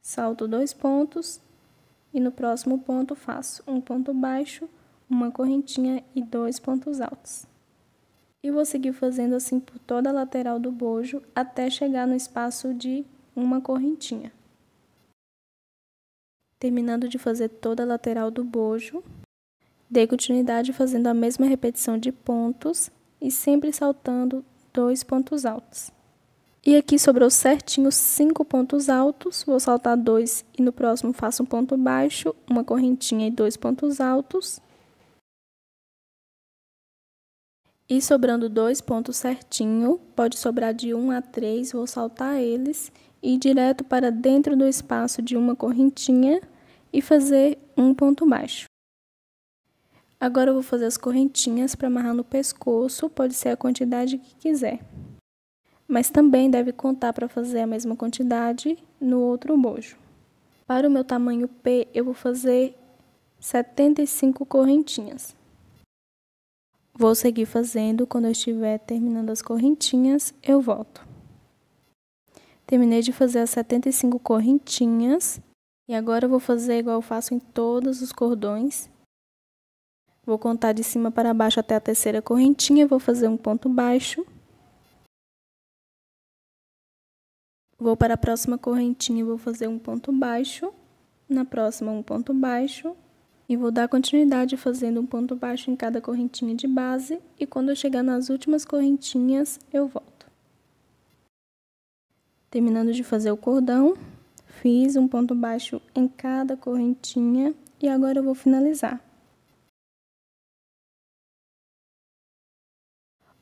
Salto dois pontos e no próximo ponto faço um ponto baixo, uma correntinha e dois pontos altos. E vou seguir fazendo assim por toda a lateral do bojo até chegar no espaço de uma correntinha. Terminando de fazer toda a lateral do bojo, dei continuidade fazendo a mesma repetição de pontos e sempre saltando dois pontos altos. E aqui sobrou certinho cinco pontos altos, vou saltar dois e no próximo faço um ponto baixo, uma correntinha e dois pontos altos. E sobrando dois pontos certinho, pode sobrar de um a três, vou saltar eles e ir direto para dentro do espaço de uma correntinha e fazer um ponto baixo. Agora eu vou fazer as correntinhas para amarrar no pescoço, pode ser a quantidade que quiser mas também deve contar para fazer a mesma quantidade no outro bojo. Para o meu tamanho P, eu vou fazer 75 correntinhas. Vou seguir fazendo, quando eu estiver terminando as correntinhas, eu volto. Terminei de fazer as 75 correntinhas e agora eu vou fazer igual eu faço em todos os cordões. Vou contar de cima para baixo até a terceira correntinha, vou fazer um ponto baixo. Vou para a próxima correntinha, e vou fazer um ponto baixo, na próxima um ponto baixo, e vou dar continuidade fazendo um ponto baixo em cada correntinha de base, e quando eu chegar nas últimas correntinhas, eu volto. Terminando de fazer o cordão, fiz um ponto baixo em cada correntinha, e agora eu vou finalizar.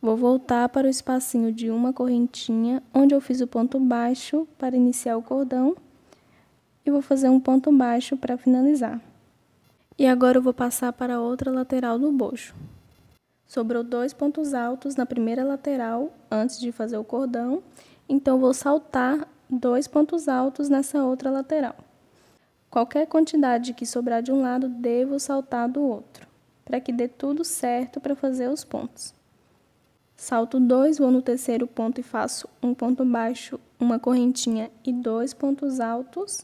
Vou voltar para o espacinho de uma correntinha, onde eu fiz o ponto baixo para iniciar o cordão. E vou fazer um ponto baixo para finalizar. E agora eu vou passar para a outra lateral do bojo. Sobrou dois pontos altos na primeira lateral, antes de fazer o cordão. Então, vou saltar dois pontos altos nessa outra lateral. Qualquer quantidade que sobrar de um lado, devo saltar do outro, para que dê tudo certo para fazer os pontos. Salto 2, vou no terceiro ponto e faço um ponto baixo, uma correntinha e dois pontos altos.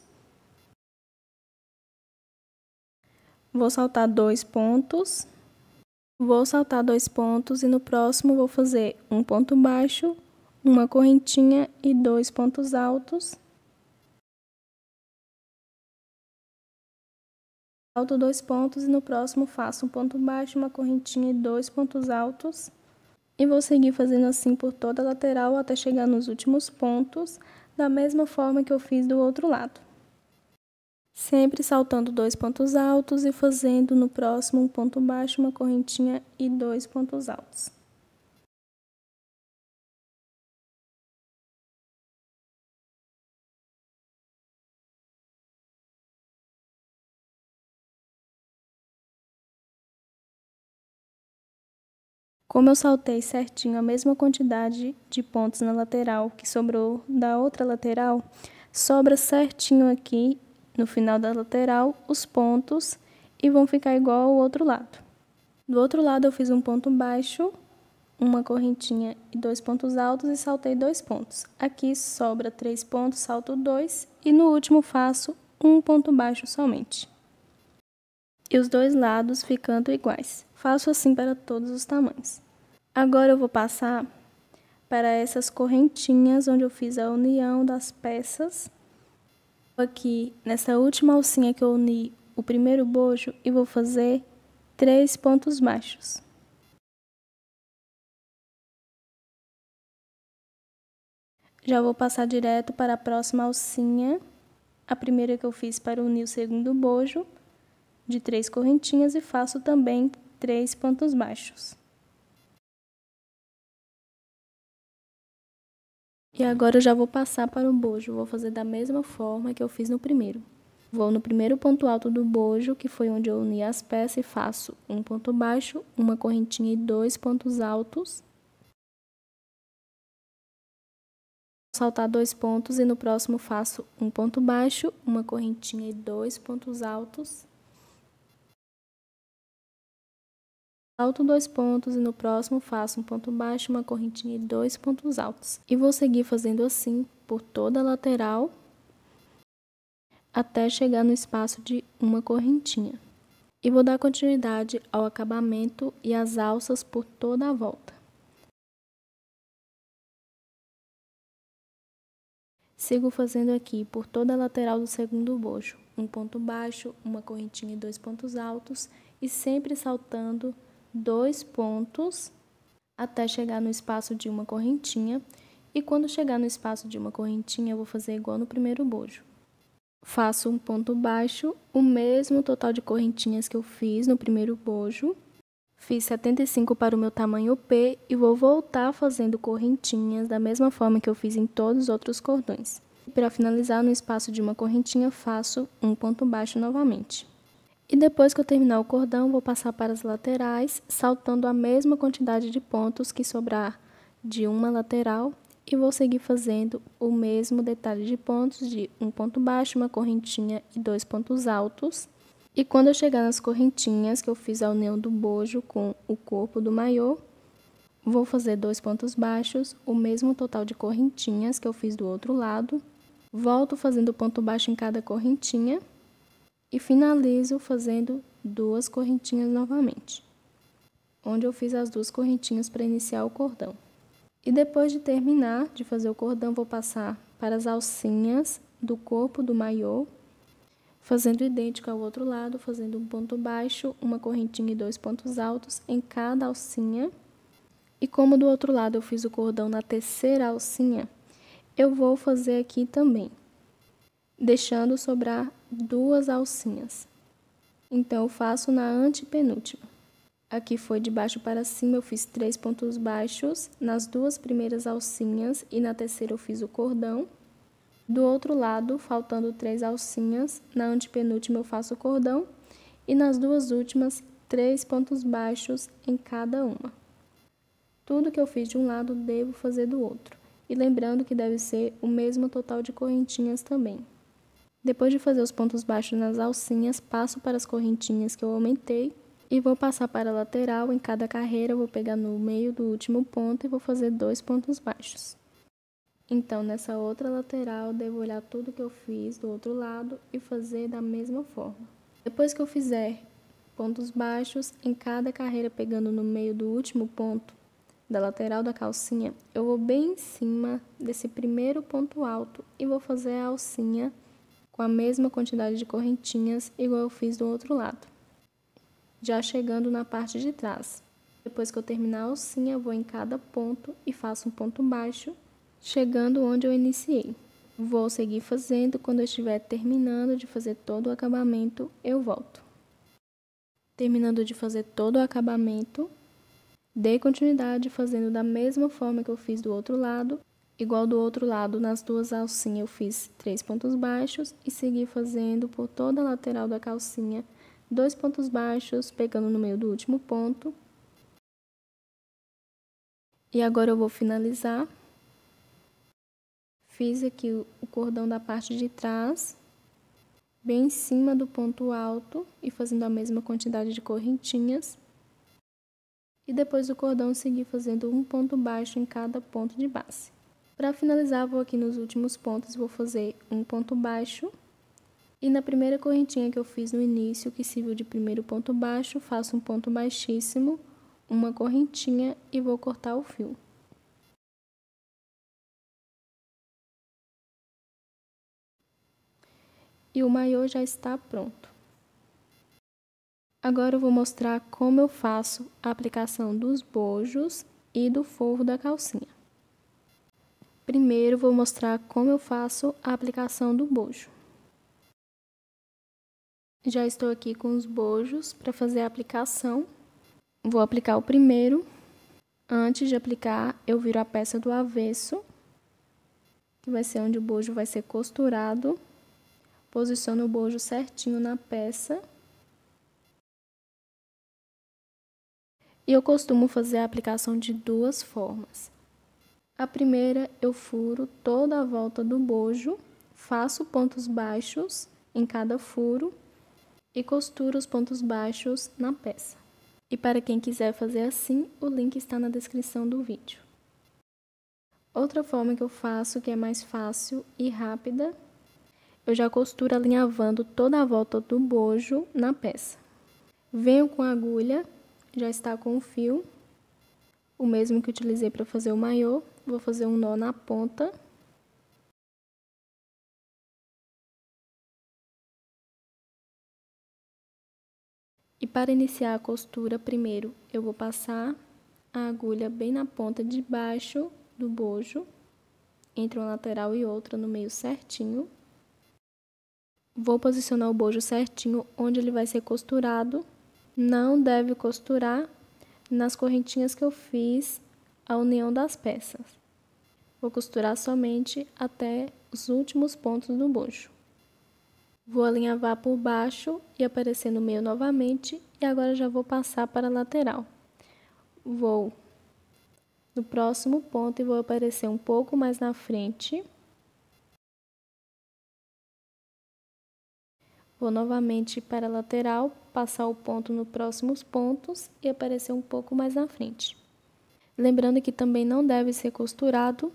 Vou saltar dois pontos. Vou saltar dois pontos e no próximo vou fazer um ponto baixo, uma correntinha e dois pontos altos. Salto dois pontos e no próximo faço um ponto baixo, uma correntinha e dois pontos altos. E vou seguir fazendo assim por toda a lateral até chegar nos últimos pontos, da mesma forma que eu fiz do outro lado. Sempre saltando dois pontos altos e fazendo no próximo um ponto baixo, uma correntinha e dois pontos altos. Como eu saltei certinho a mesma quantidade de pontos na lateral que sobrou da outra lateral, sobra certinho aqui no final da lateral os pontos e vão ficar igual ao outro lado. Do outro lado eu fiz um ponto baixo, uma correntinha e dois pontos altos e saltei dois pontos. Aqui sobra três pontos, salto dois e no último faço um ponto baixo somente. E os dois lados ficando iguais. Faço assim para todos os tamanhos. Agora eu vou passar para essas correntinhas onde eu fiz a união das peças. Aqui nessa última alcinha que eu uni o primeiro bojo e vou fazer três pontos baixos. Já vou passar direto para a próxima alcinha, a primeira que eu fiz para unir o segundo bojo, de três correntinhas, e faço também três pontos baixos. E agora eu já vou passar para o bojo, vou fazer da mesma forma que eu fiz no primeiro. Vou no primeiro ponto alto do bojo, que foi onde eu uni as peças, e faço um ponto baixo, uma correntinha e dois pontos altos. Saltar dois pontos e no próximo faço um ponto baixo, uma correntinha e dois pontos altos. alto dois pontos e no próximo faço um ponto baixo, uma correntinha e dois pontos altos. E vou seguir fazendo assim por toda a lateral até chegar no espaço de uma correntinha. E vou dar continuidade ao acabamento e as alças por toda a volta. Sigo fazendo aqui por toda a lateral do segundo bojo, um ponto baixo, uma correntinha e dois pontos altos, e sempre saltando dois pontos até chegar no espaço de uma correntinha. E quando chegar no espaço de uma correntinha, eu vou fazer igual no primeiro bojo. Faço um ponto baixo, o mesmo total de correntinhas que eu fiz no primeiro bojo. Fiz 75 para o meu tamanho P e vou voltar fazendo correntinhas da mesma forma que eu fiz em todos os outros cordões. Para finalizar, no espaço de uma correntinha, faço um ponto baixo novamente. E depois que eu terminar o cordão, vou passar para as laterais, saltando a mesma quantidade de pontos que sobrar de uma lateral e vou seguir fazendo o mesmo detalhe de pontos de um ponto baixo, uma correntinha e dois pontos altos. E quando eu chegar nas correntinhas que eu fiz a união do bojo com o corpo do maiô, vou fazer dois pontos baixos, o mesmo total de correntinhas que eu fiz do outro lado. Volto fazendo ponto baixo em cada correntinha e finalizo fazendo duas correntinhas novamente, onde eu fiz as duas correntinhas para iniciar o cordão. E depois de terminar de fazer o cordão, vou passar para as alcinhas do corpo do maiô, fazendo idêntico ao outro lado, fazendo um ponto baixo, uma correntinha e dois pontos altos em cada alcinha. E como do outro lado eu fiz o cordão na terceira alcinha, eu vou fazer aqui também, deixando sobrar duas alcinhas. Então eu faço na antepenúltima. Aqui foi de baixo para cima, eu fiz três pontos baixos nas duas primeiras alcinhas e na terceira eu fiz o cordão. Do outro lado, faltando três alcinhas, na antepenúltima eu faço o cordão e nas duas últimas, três pontos baixos em cada uma. Tudo que eu fiz de um lado devo fazer do outro, e lembrando que deve ser o mesmo total de correntinhas também. Depois de fazer os pontos baixos nas alcinhas, passo para as correntinhas que eu aumentei e vou passar para a lateral. Em cada carreira, vou pegar no meio do último ponto e vou fazer dois pontos baixos. Então, nessa outra lateral, devo olhar tudo que eu fiz do outro lado e fazer da mesma forma. Depois que eu fizer pontos baixos, em cada carreira pegando no meio do último ponto da lateral da calcinha, eu vou bem em cima desse primeiro ponto alto e vou fazer a alcinha com a mesma quantidade de correntinhas, igual eu fiz do outro lado. Já chegando na parte de trás. Depois que eu terminar a alcinha, vou em cada ponto e faço um ponto baixo, chegando onde eu iniciei. Vou seguir fazendo, quando eu estiver terminando de fazer todo o acabamento, eu volto. Terminando de fazer todo o acabamento, dei continuidade fazendo da mesma forma que eu fiz do outro lado Igual do outro lado, nas duas alcinhas eu fiz três pontos baixos e segui fazendo por toda a lateral da calcinha dois pontos baixos, pegando no meio do último ponto. E agora eu vou finalizar. Fiz aqui o cordão da parte de trás, bem em cima do ponto alto e fazendo a mesma quantidade de correntinhas. E depois o cordão, segui fazendo um ponto baixo em cada ponto de base. Para finalizar, vou aqui nos últimos pontos, vou fazer um ponto baixo. E na primeira correntinha que eu fiz no início, que serviu de primeiro ponto baixo, faço um ponto baixíssimo, uma correntinha e vou cortar o fio. E o maiô já está pronto. Agora eu vou mostrar como eu faço a aplicação dos bojos e do forro da calcinha. Primeiro, vou mostrar como eu faço a aplicação do bojo. Já estou aqui com os bojos para fazer a aplicação. Vou aplicar o primeiro. Antes de aplicar, eu viro a peça do avesso, que vai ser onde o bojo vai ser costurado. Posiciono o bojo certinho na peça. E eu costumo fazer a aplicação de duas formas. A primeira eu furo toda a volta do bojo, faço pontos baixos em cada furo e costuro os pontos baixos na peça. E para quem quiser fazer assim, o link está na descrição do vídeo. Outra forma que eu faço, que é mais fácil e rápida, eu já costuro alinhavando toda a volta do bojo na peça. Venho com a agulha, já está com o fio, o mesmo que utilizei para fazer o maior. Vou fazer um nó na ponta. E para iniciar a costura, primeiro eu vou passar a agulha bem na ponta de baixo do bojo, entre uma lateral e outra no meio certinho. Vou posicionar o bojo certinho onde ele vai ser costurado. Não deve costurar nas correntinhas que eu fiz a união das peças. Vou costurar somente até os últimos pontos do bucho. Vou alinhavar por baixo e aparecer no meio novamente e agora já vou passar para a lateral. Vou no próximo ponto e vou aparecer um pouco mais na frente. Vou novamente para a lateral, passar o ponto nos próximos pontos e aparecer um pouco mais na frente. Lembrando que também não deve ser costurado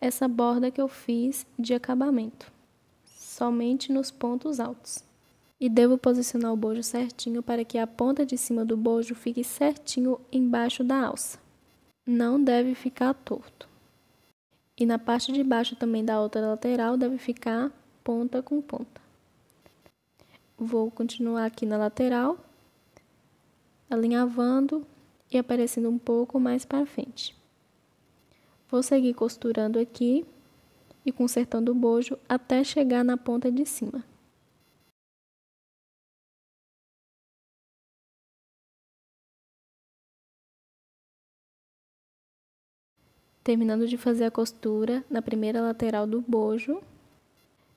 essa borda que eu fiz de acabamento, somente nos pontos altos. E devo posicionar o bojo certinho para que a ponta de cima do bojo fique certinho embaixo da alça. Não deve ficar torto. E na parte de baixo também da outra lateral deve ficar ponta com ponta. Vou continuar aqui na lateral, alinhavando e aparecendo um pouco mais para frente. Vou seguir costurando aqui e consertando o bojo até chegar na ponta de cima. Terminando de fazer a costura na primeira lateral do bojo,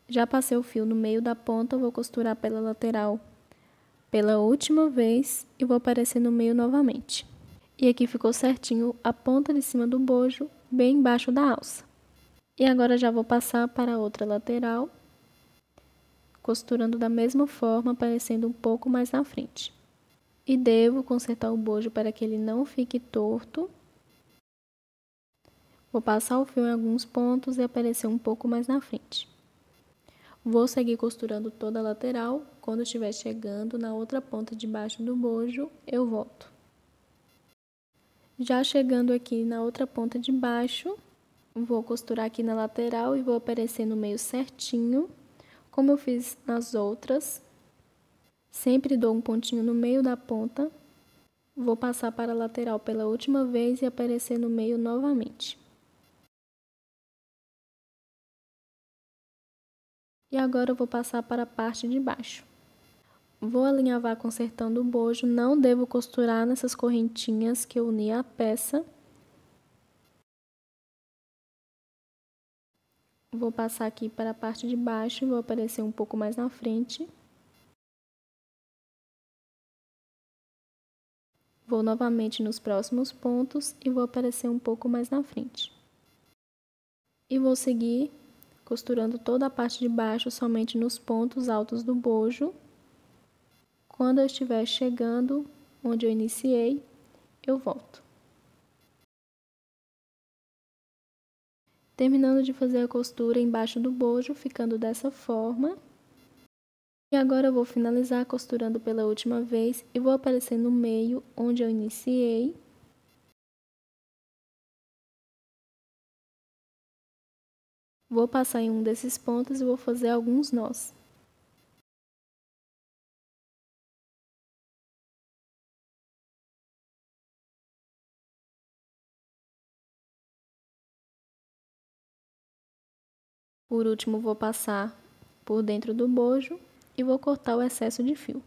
já passei o fio no meio da ponta, vou costurar pela lateral pela última vez e vou aparecer no meio novamente. E aqui ficou certinho a ponta de cima do bojo, bem embaixo da alça. E agora já vou passar para a outra lateral, costurando da mesma forma, aparecendo um pouco mais na frente. E devo consertar o bojo para que ele não fique torto. Vou passar o fio em alguns pontos e aparecer um pouco mais na frente. Vou seguir costurando toda a lateral, quando estiver chegando na outra ponta de baixo do bojo, eu volto. Já chegando aqui na outra ponta de baixo, vou costurar aqui na lateral e vou aparecer no meio certinho, como eu fiz nas outras. Sempre dou um pontinho no meio da ponta, vou passar para a lateral pela última vez e aparecer no meio novamente. E agora eu vou passar para a parte de baixo. Vou alinhavar consertando o bojo, não devo costurar nessas correntinhas que eu uni a peça. Vou passar aqui para a parte de baixo e vou aparecer um pouco mais na frente. Vou novamente nos próximos pontos e vou aparecer um pouco mais na frente. E vou seguir costurando toda a parte de baixo somente nos pontos altos do bojo. Quando eu estiver chegando onde eu iniciei, eu volto. Terminando de fazer a costura embaixo do bojo, ficando dessa forma. E agora eu vou finalizar costurando pela última vez e vou aparecer no meio onde eu iniciei. Vou passar em um desses pontos e vou fazer alguns nós. Por último, vou passar por dentro do bojo e vou cortar o excesso de fio.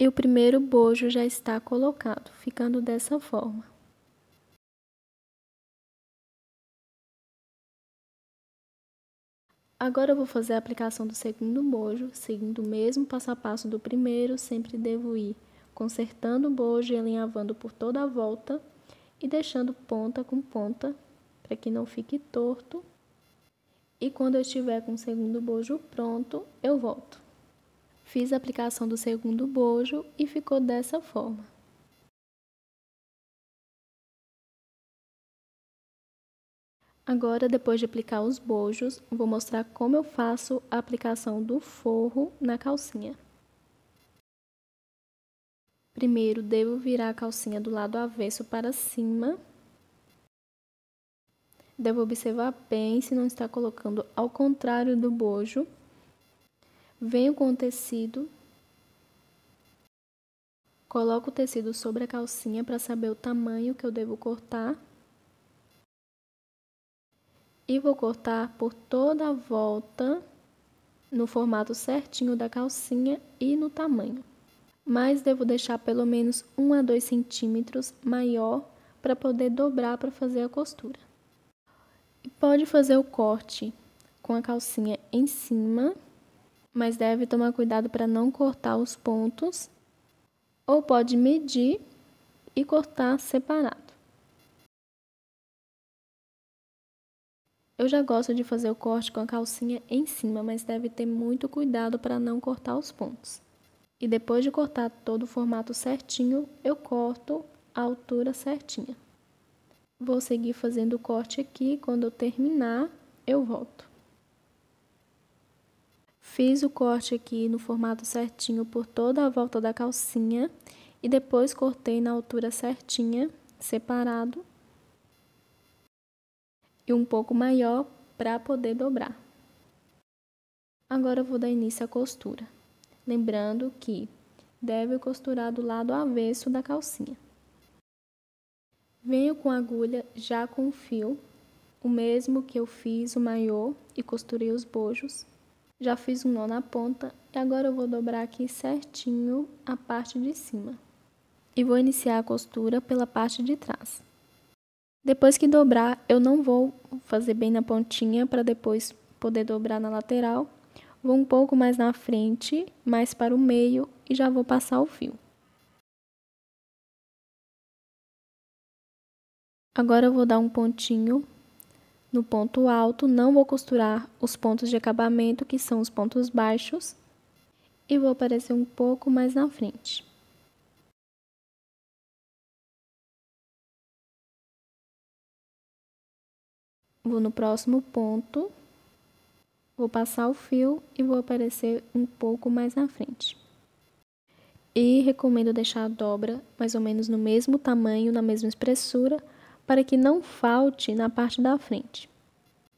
E o primeiro bojo já está colocado, ficando dessa forma. Agora eu vou fazer a aplicação do segundo bojo, seguindo o mesmo passo a passo do primeiro, sempre devo ir consertando o bojo e alinhavando por toda a volta e deixando ponta com ponta para que não fique torto. E quando eu estiver com o segundo bojo pronto, eu volto. Fiz a aplicação do segundo bojo e ficou dessa forma. Agora, depois de aplicar os bojos, vou mostrar como eu faço a aplicação do forro na calcinha. Primeiro, devo virar a calcinha do lado avesso para cima. Devo observar bem se não está colocando ao contrário do bojo. Venho com o tecido. Coloco o tecido sobre a calcinha para saber o tamanho que eu devo cortar. E vou cortar por toda a volta no formato certinho da calcinha e no tamanho mas devo deixar pelo menos 1 a 2 centímetros maior para poder dobrar para fazer a costura. E pode fazer o corte com a calcinha em cima, mas deve tomar cuidado para não cortar os pontos, ou pode medir e cortar separado. Eu já gosto de fazer o corte com a calcinha em cima, mas deve ter muito cuidado para não cortar os pontos. E depois de cortar todo o formato certinho, eu corto a altura certinha. Vou seguir fazendo o corte aqui, quando eu terminar, eu volto. Fiz o corte aqui no formato certinho por toda a volta da calcinha e depois cortei na altura certinha, separado. E um pouco maior para poder dobrar. Agora eu vou dar início à costura lembrando que deve costurar do lado avesso da calcinha. Venho com a agulha já com o fio, o mesmo que eu fiz o maiô e costurei os bojos. Já fiz um nó na ponta e agora eu vou dobrar aqui certinho a parte de cima. E vou iniciar a costura pela parte de trás. Depois que dobrar, eu não vou fazer bem na pontinha para depois poder dobrar na lateral, Vou um pouco mais na frente, mais para o meio e já vou passar o fio. Agora eu vou dar um pontinho no ponto alto, não vou costurar os pontos de acabamento, que são os pontos baixos, e vou aparecer um pouco mais na frente. Vou no próximo ponto. Vou passar o fio e vou aparecer um pouco mais na frente. E recomendo deixar a dobra mais ou menos no mesmo tamanho, na mesma espessura, para que não falte na parte da frente.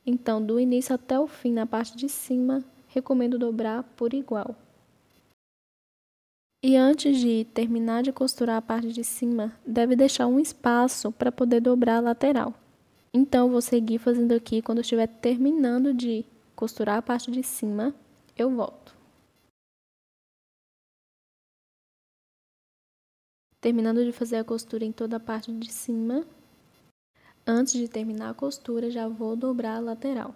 Então, do início até o fim, na parte de cima, recomendo dobrar por igual. E antes de terminar de costurar a parte de cima, deve deixar um espaço para poder dobrar a lateral. Então, vou seguir fazendo aqui quando estiver terminando de costurar a parte de cima, eu volto. Terminando de fazer a costura em toda a parte de cima, antes de terminar a costura, já vou dobrar a lateral.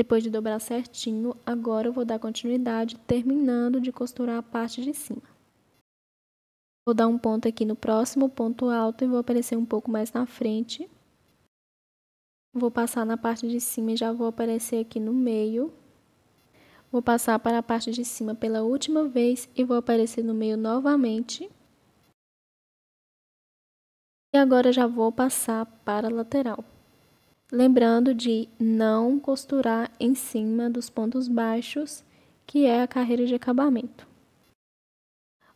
Depois de dobrar certinho, agora eu vou dar continuidade terminando de costurar a parte de cima. Vou dar um ponto aqui no próximo ponto alto e vou aparecer um pouco mais na frente. Vou passar na parte de cima e já vou aparecer aqui no meio. Vou passar para a parte de cima pela última vez e vou aparecer no meio novamente. E agora já vou passar para a lateral lembrando de não costurar em cima dos pontos baixos, que é a carreira de acabamento.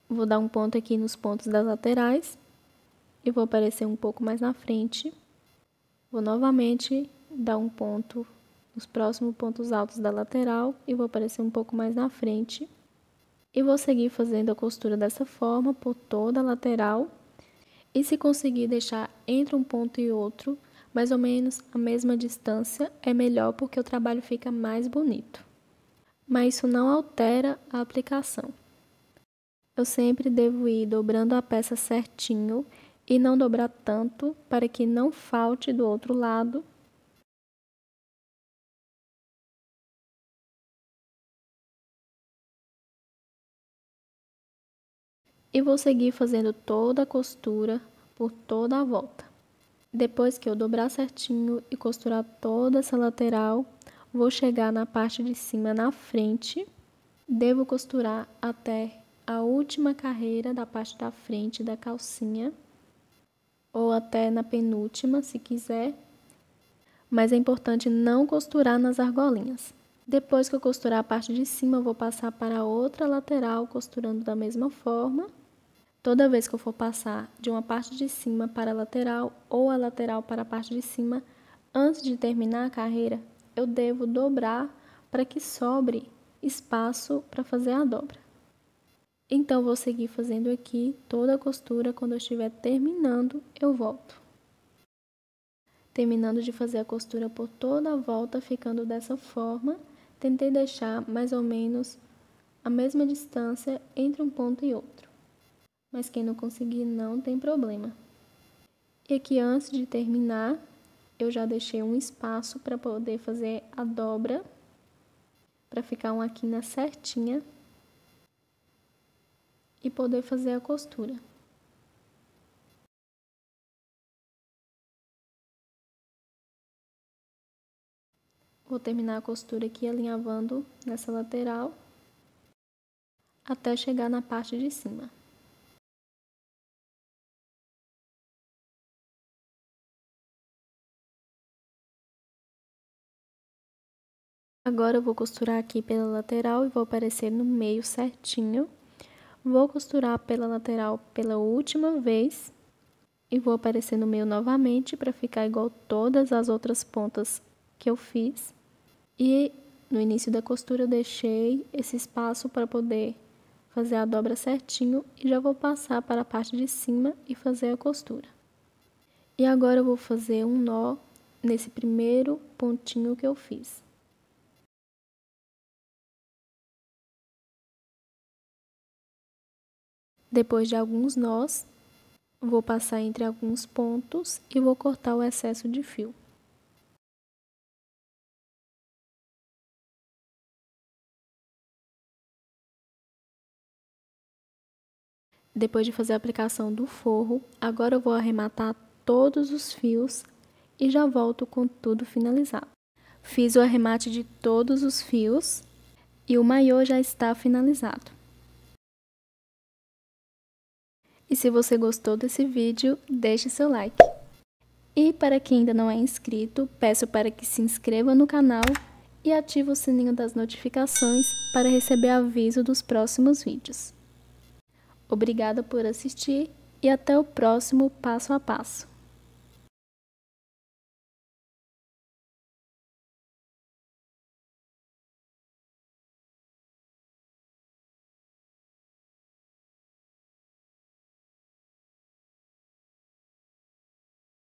Vou dar um ponto aqui nos pontos das laterais e vou aparecer um pouco mais na frente. Vou novamente dar um ponto nos próximos pontos altos da lateral e vou aparecer um pouco mais na frente. E vou seguir fazendo a costura dessa forma por toda a lateral. E se conseguir deixar entre um ponto e outro, mais ou menos a mesma distância é melhor porque o trabalho fica mais bonito. Mas isso não altera a aplicação. Eu sempre devo ir dobrando a peça certinho e não dobrar tanto para que não falte do outro lado. E vou seguir fazendo toda a costura por toda a volta. Depois que eu dobrar certinho e costurar toda essa lateral, vou chegar na parte de cima na frente. Devo costurar até a última carreira da parte da frente da calcinha, ou até na penúltima, se quiser. Mas é importante não costurar nas argolinhas. Depois que eu costurar a parte de cima, eu vou passar para a outra lateral, costurando da mesma forma toda vez que eu for passar de uma parte de cima para a lateral ou a lateral para a parte de cima, antes de terminar a carreira, eu devo dobrar para que sobre espaço para fazer a dobra. Então, vou seguir fazendo aqui toda a costura. Quando eu estiver terminando, eu volto. Terminando de fazer a costura por toda a volta, ficando dessa forma, tentei deixar mais ou menos a mesma distância entre um ponto e outro mas quem não conseguir não tem problema. E aqui antes de terminar, eu já deixei um espaço para poder fazer a dobra, para ficar uma quina certinha e poder fazer a costura. Vou terminar a costura aqui alinhavando nessa lateral até chegar na parte de cima. Agora eu vou costurar aqui pela lateral e vou aparecer no meio certinho. Vou costurar pela lateral pela última vez e vou aparecer no meio novamente para ficar igual todas as outras pontas que eu fiz. E no início da costura eu deixei esse espaço para poder fazer a dobra certinho e já vou passar para a parte de cima e fazer a costura. E agora eu vou fazer um nó nesse primeiro pontinho que eu fiz. Depois de alguns nós, vou passar entre alguns pontos e vou cortar o excesso de fio. Depois de fazer a aplicação do forro, agora eu vou arrematar todos os fios e já volto com tudo finalizado. Fiz o arremate de todos os fios e o maiô já está finalizado. E se você gostou desse vídeo, deixe seu like. E para quem ainda não é inscrito, peço para que se inscreva no canal e ative o sininho das notificações para receber aviso dos próximos vídeos. Obrigada por assistir e até o próximo Passo a Passo.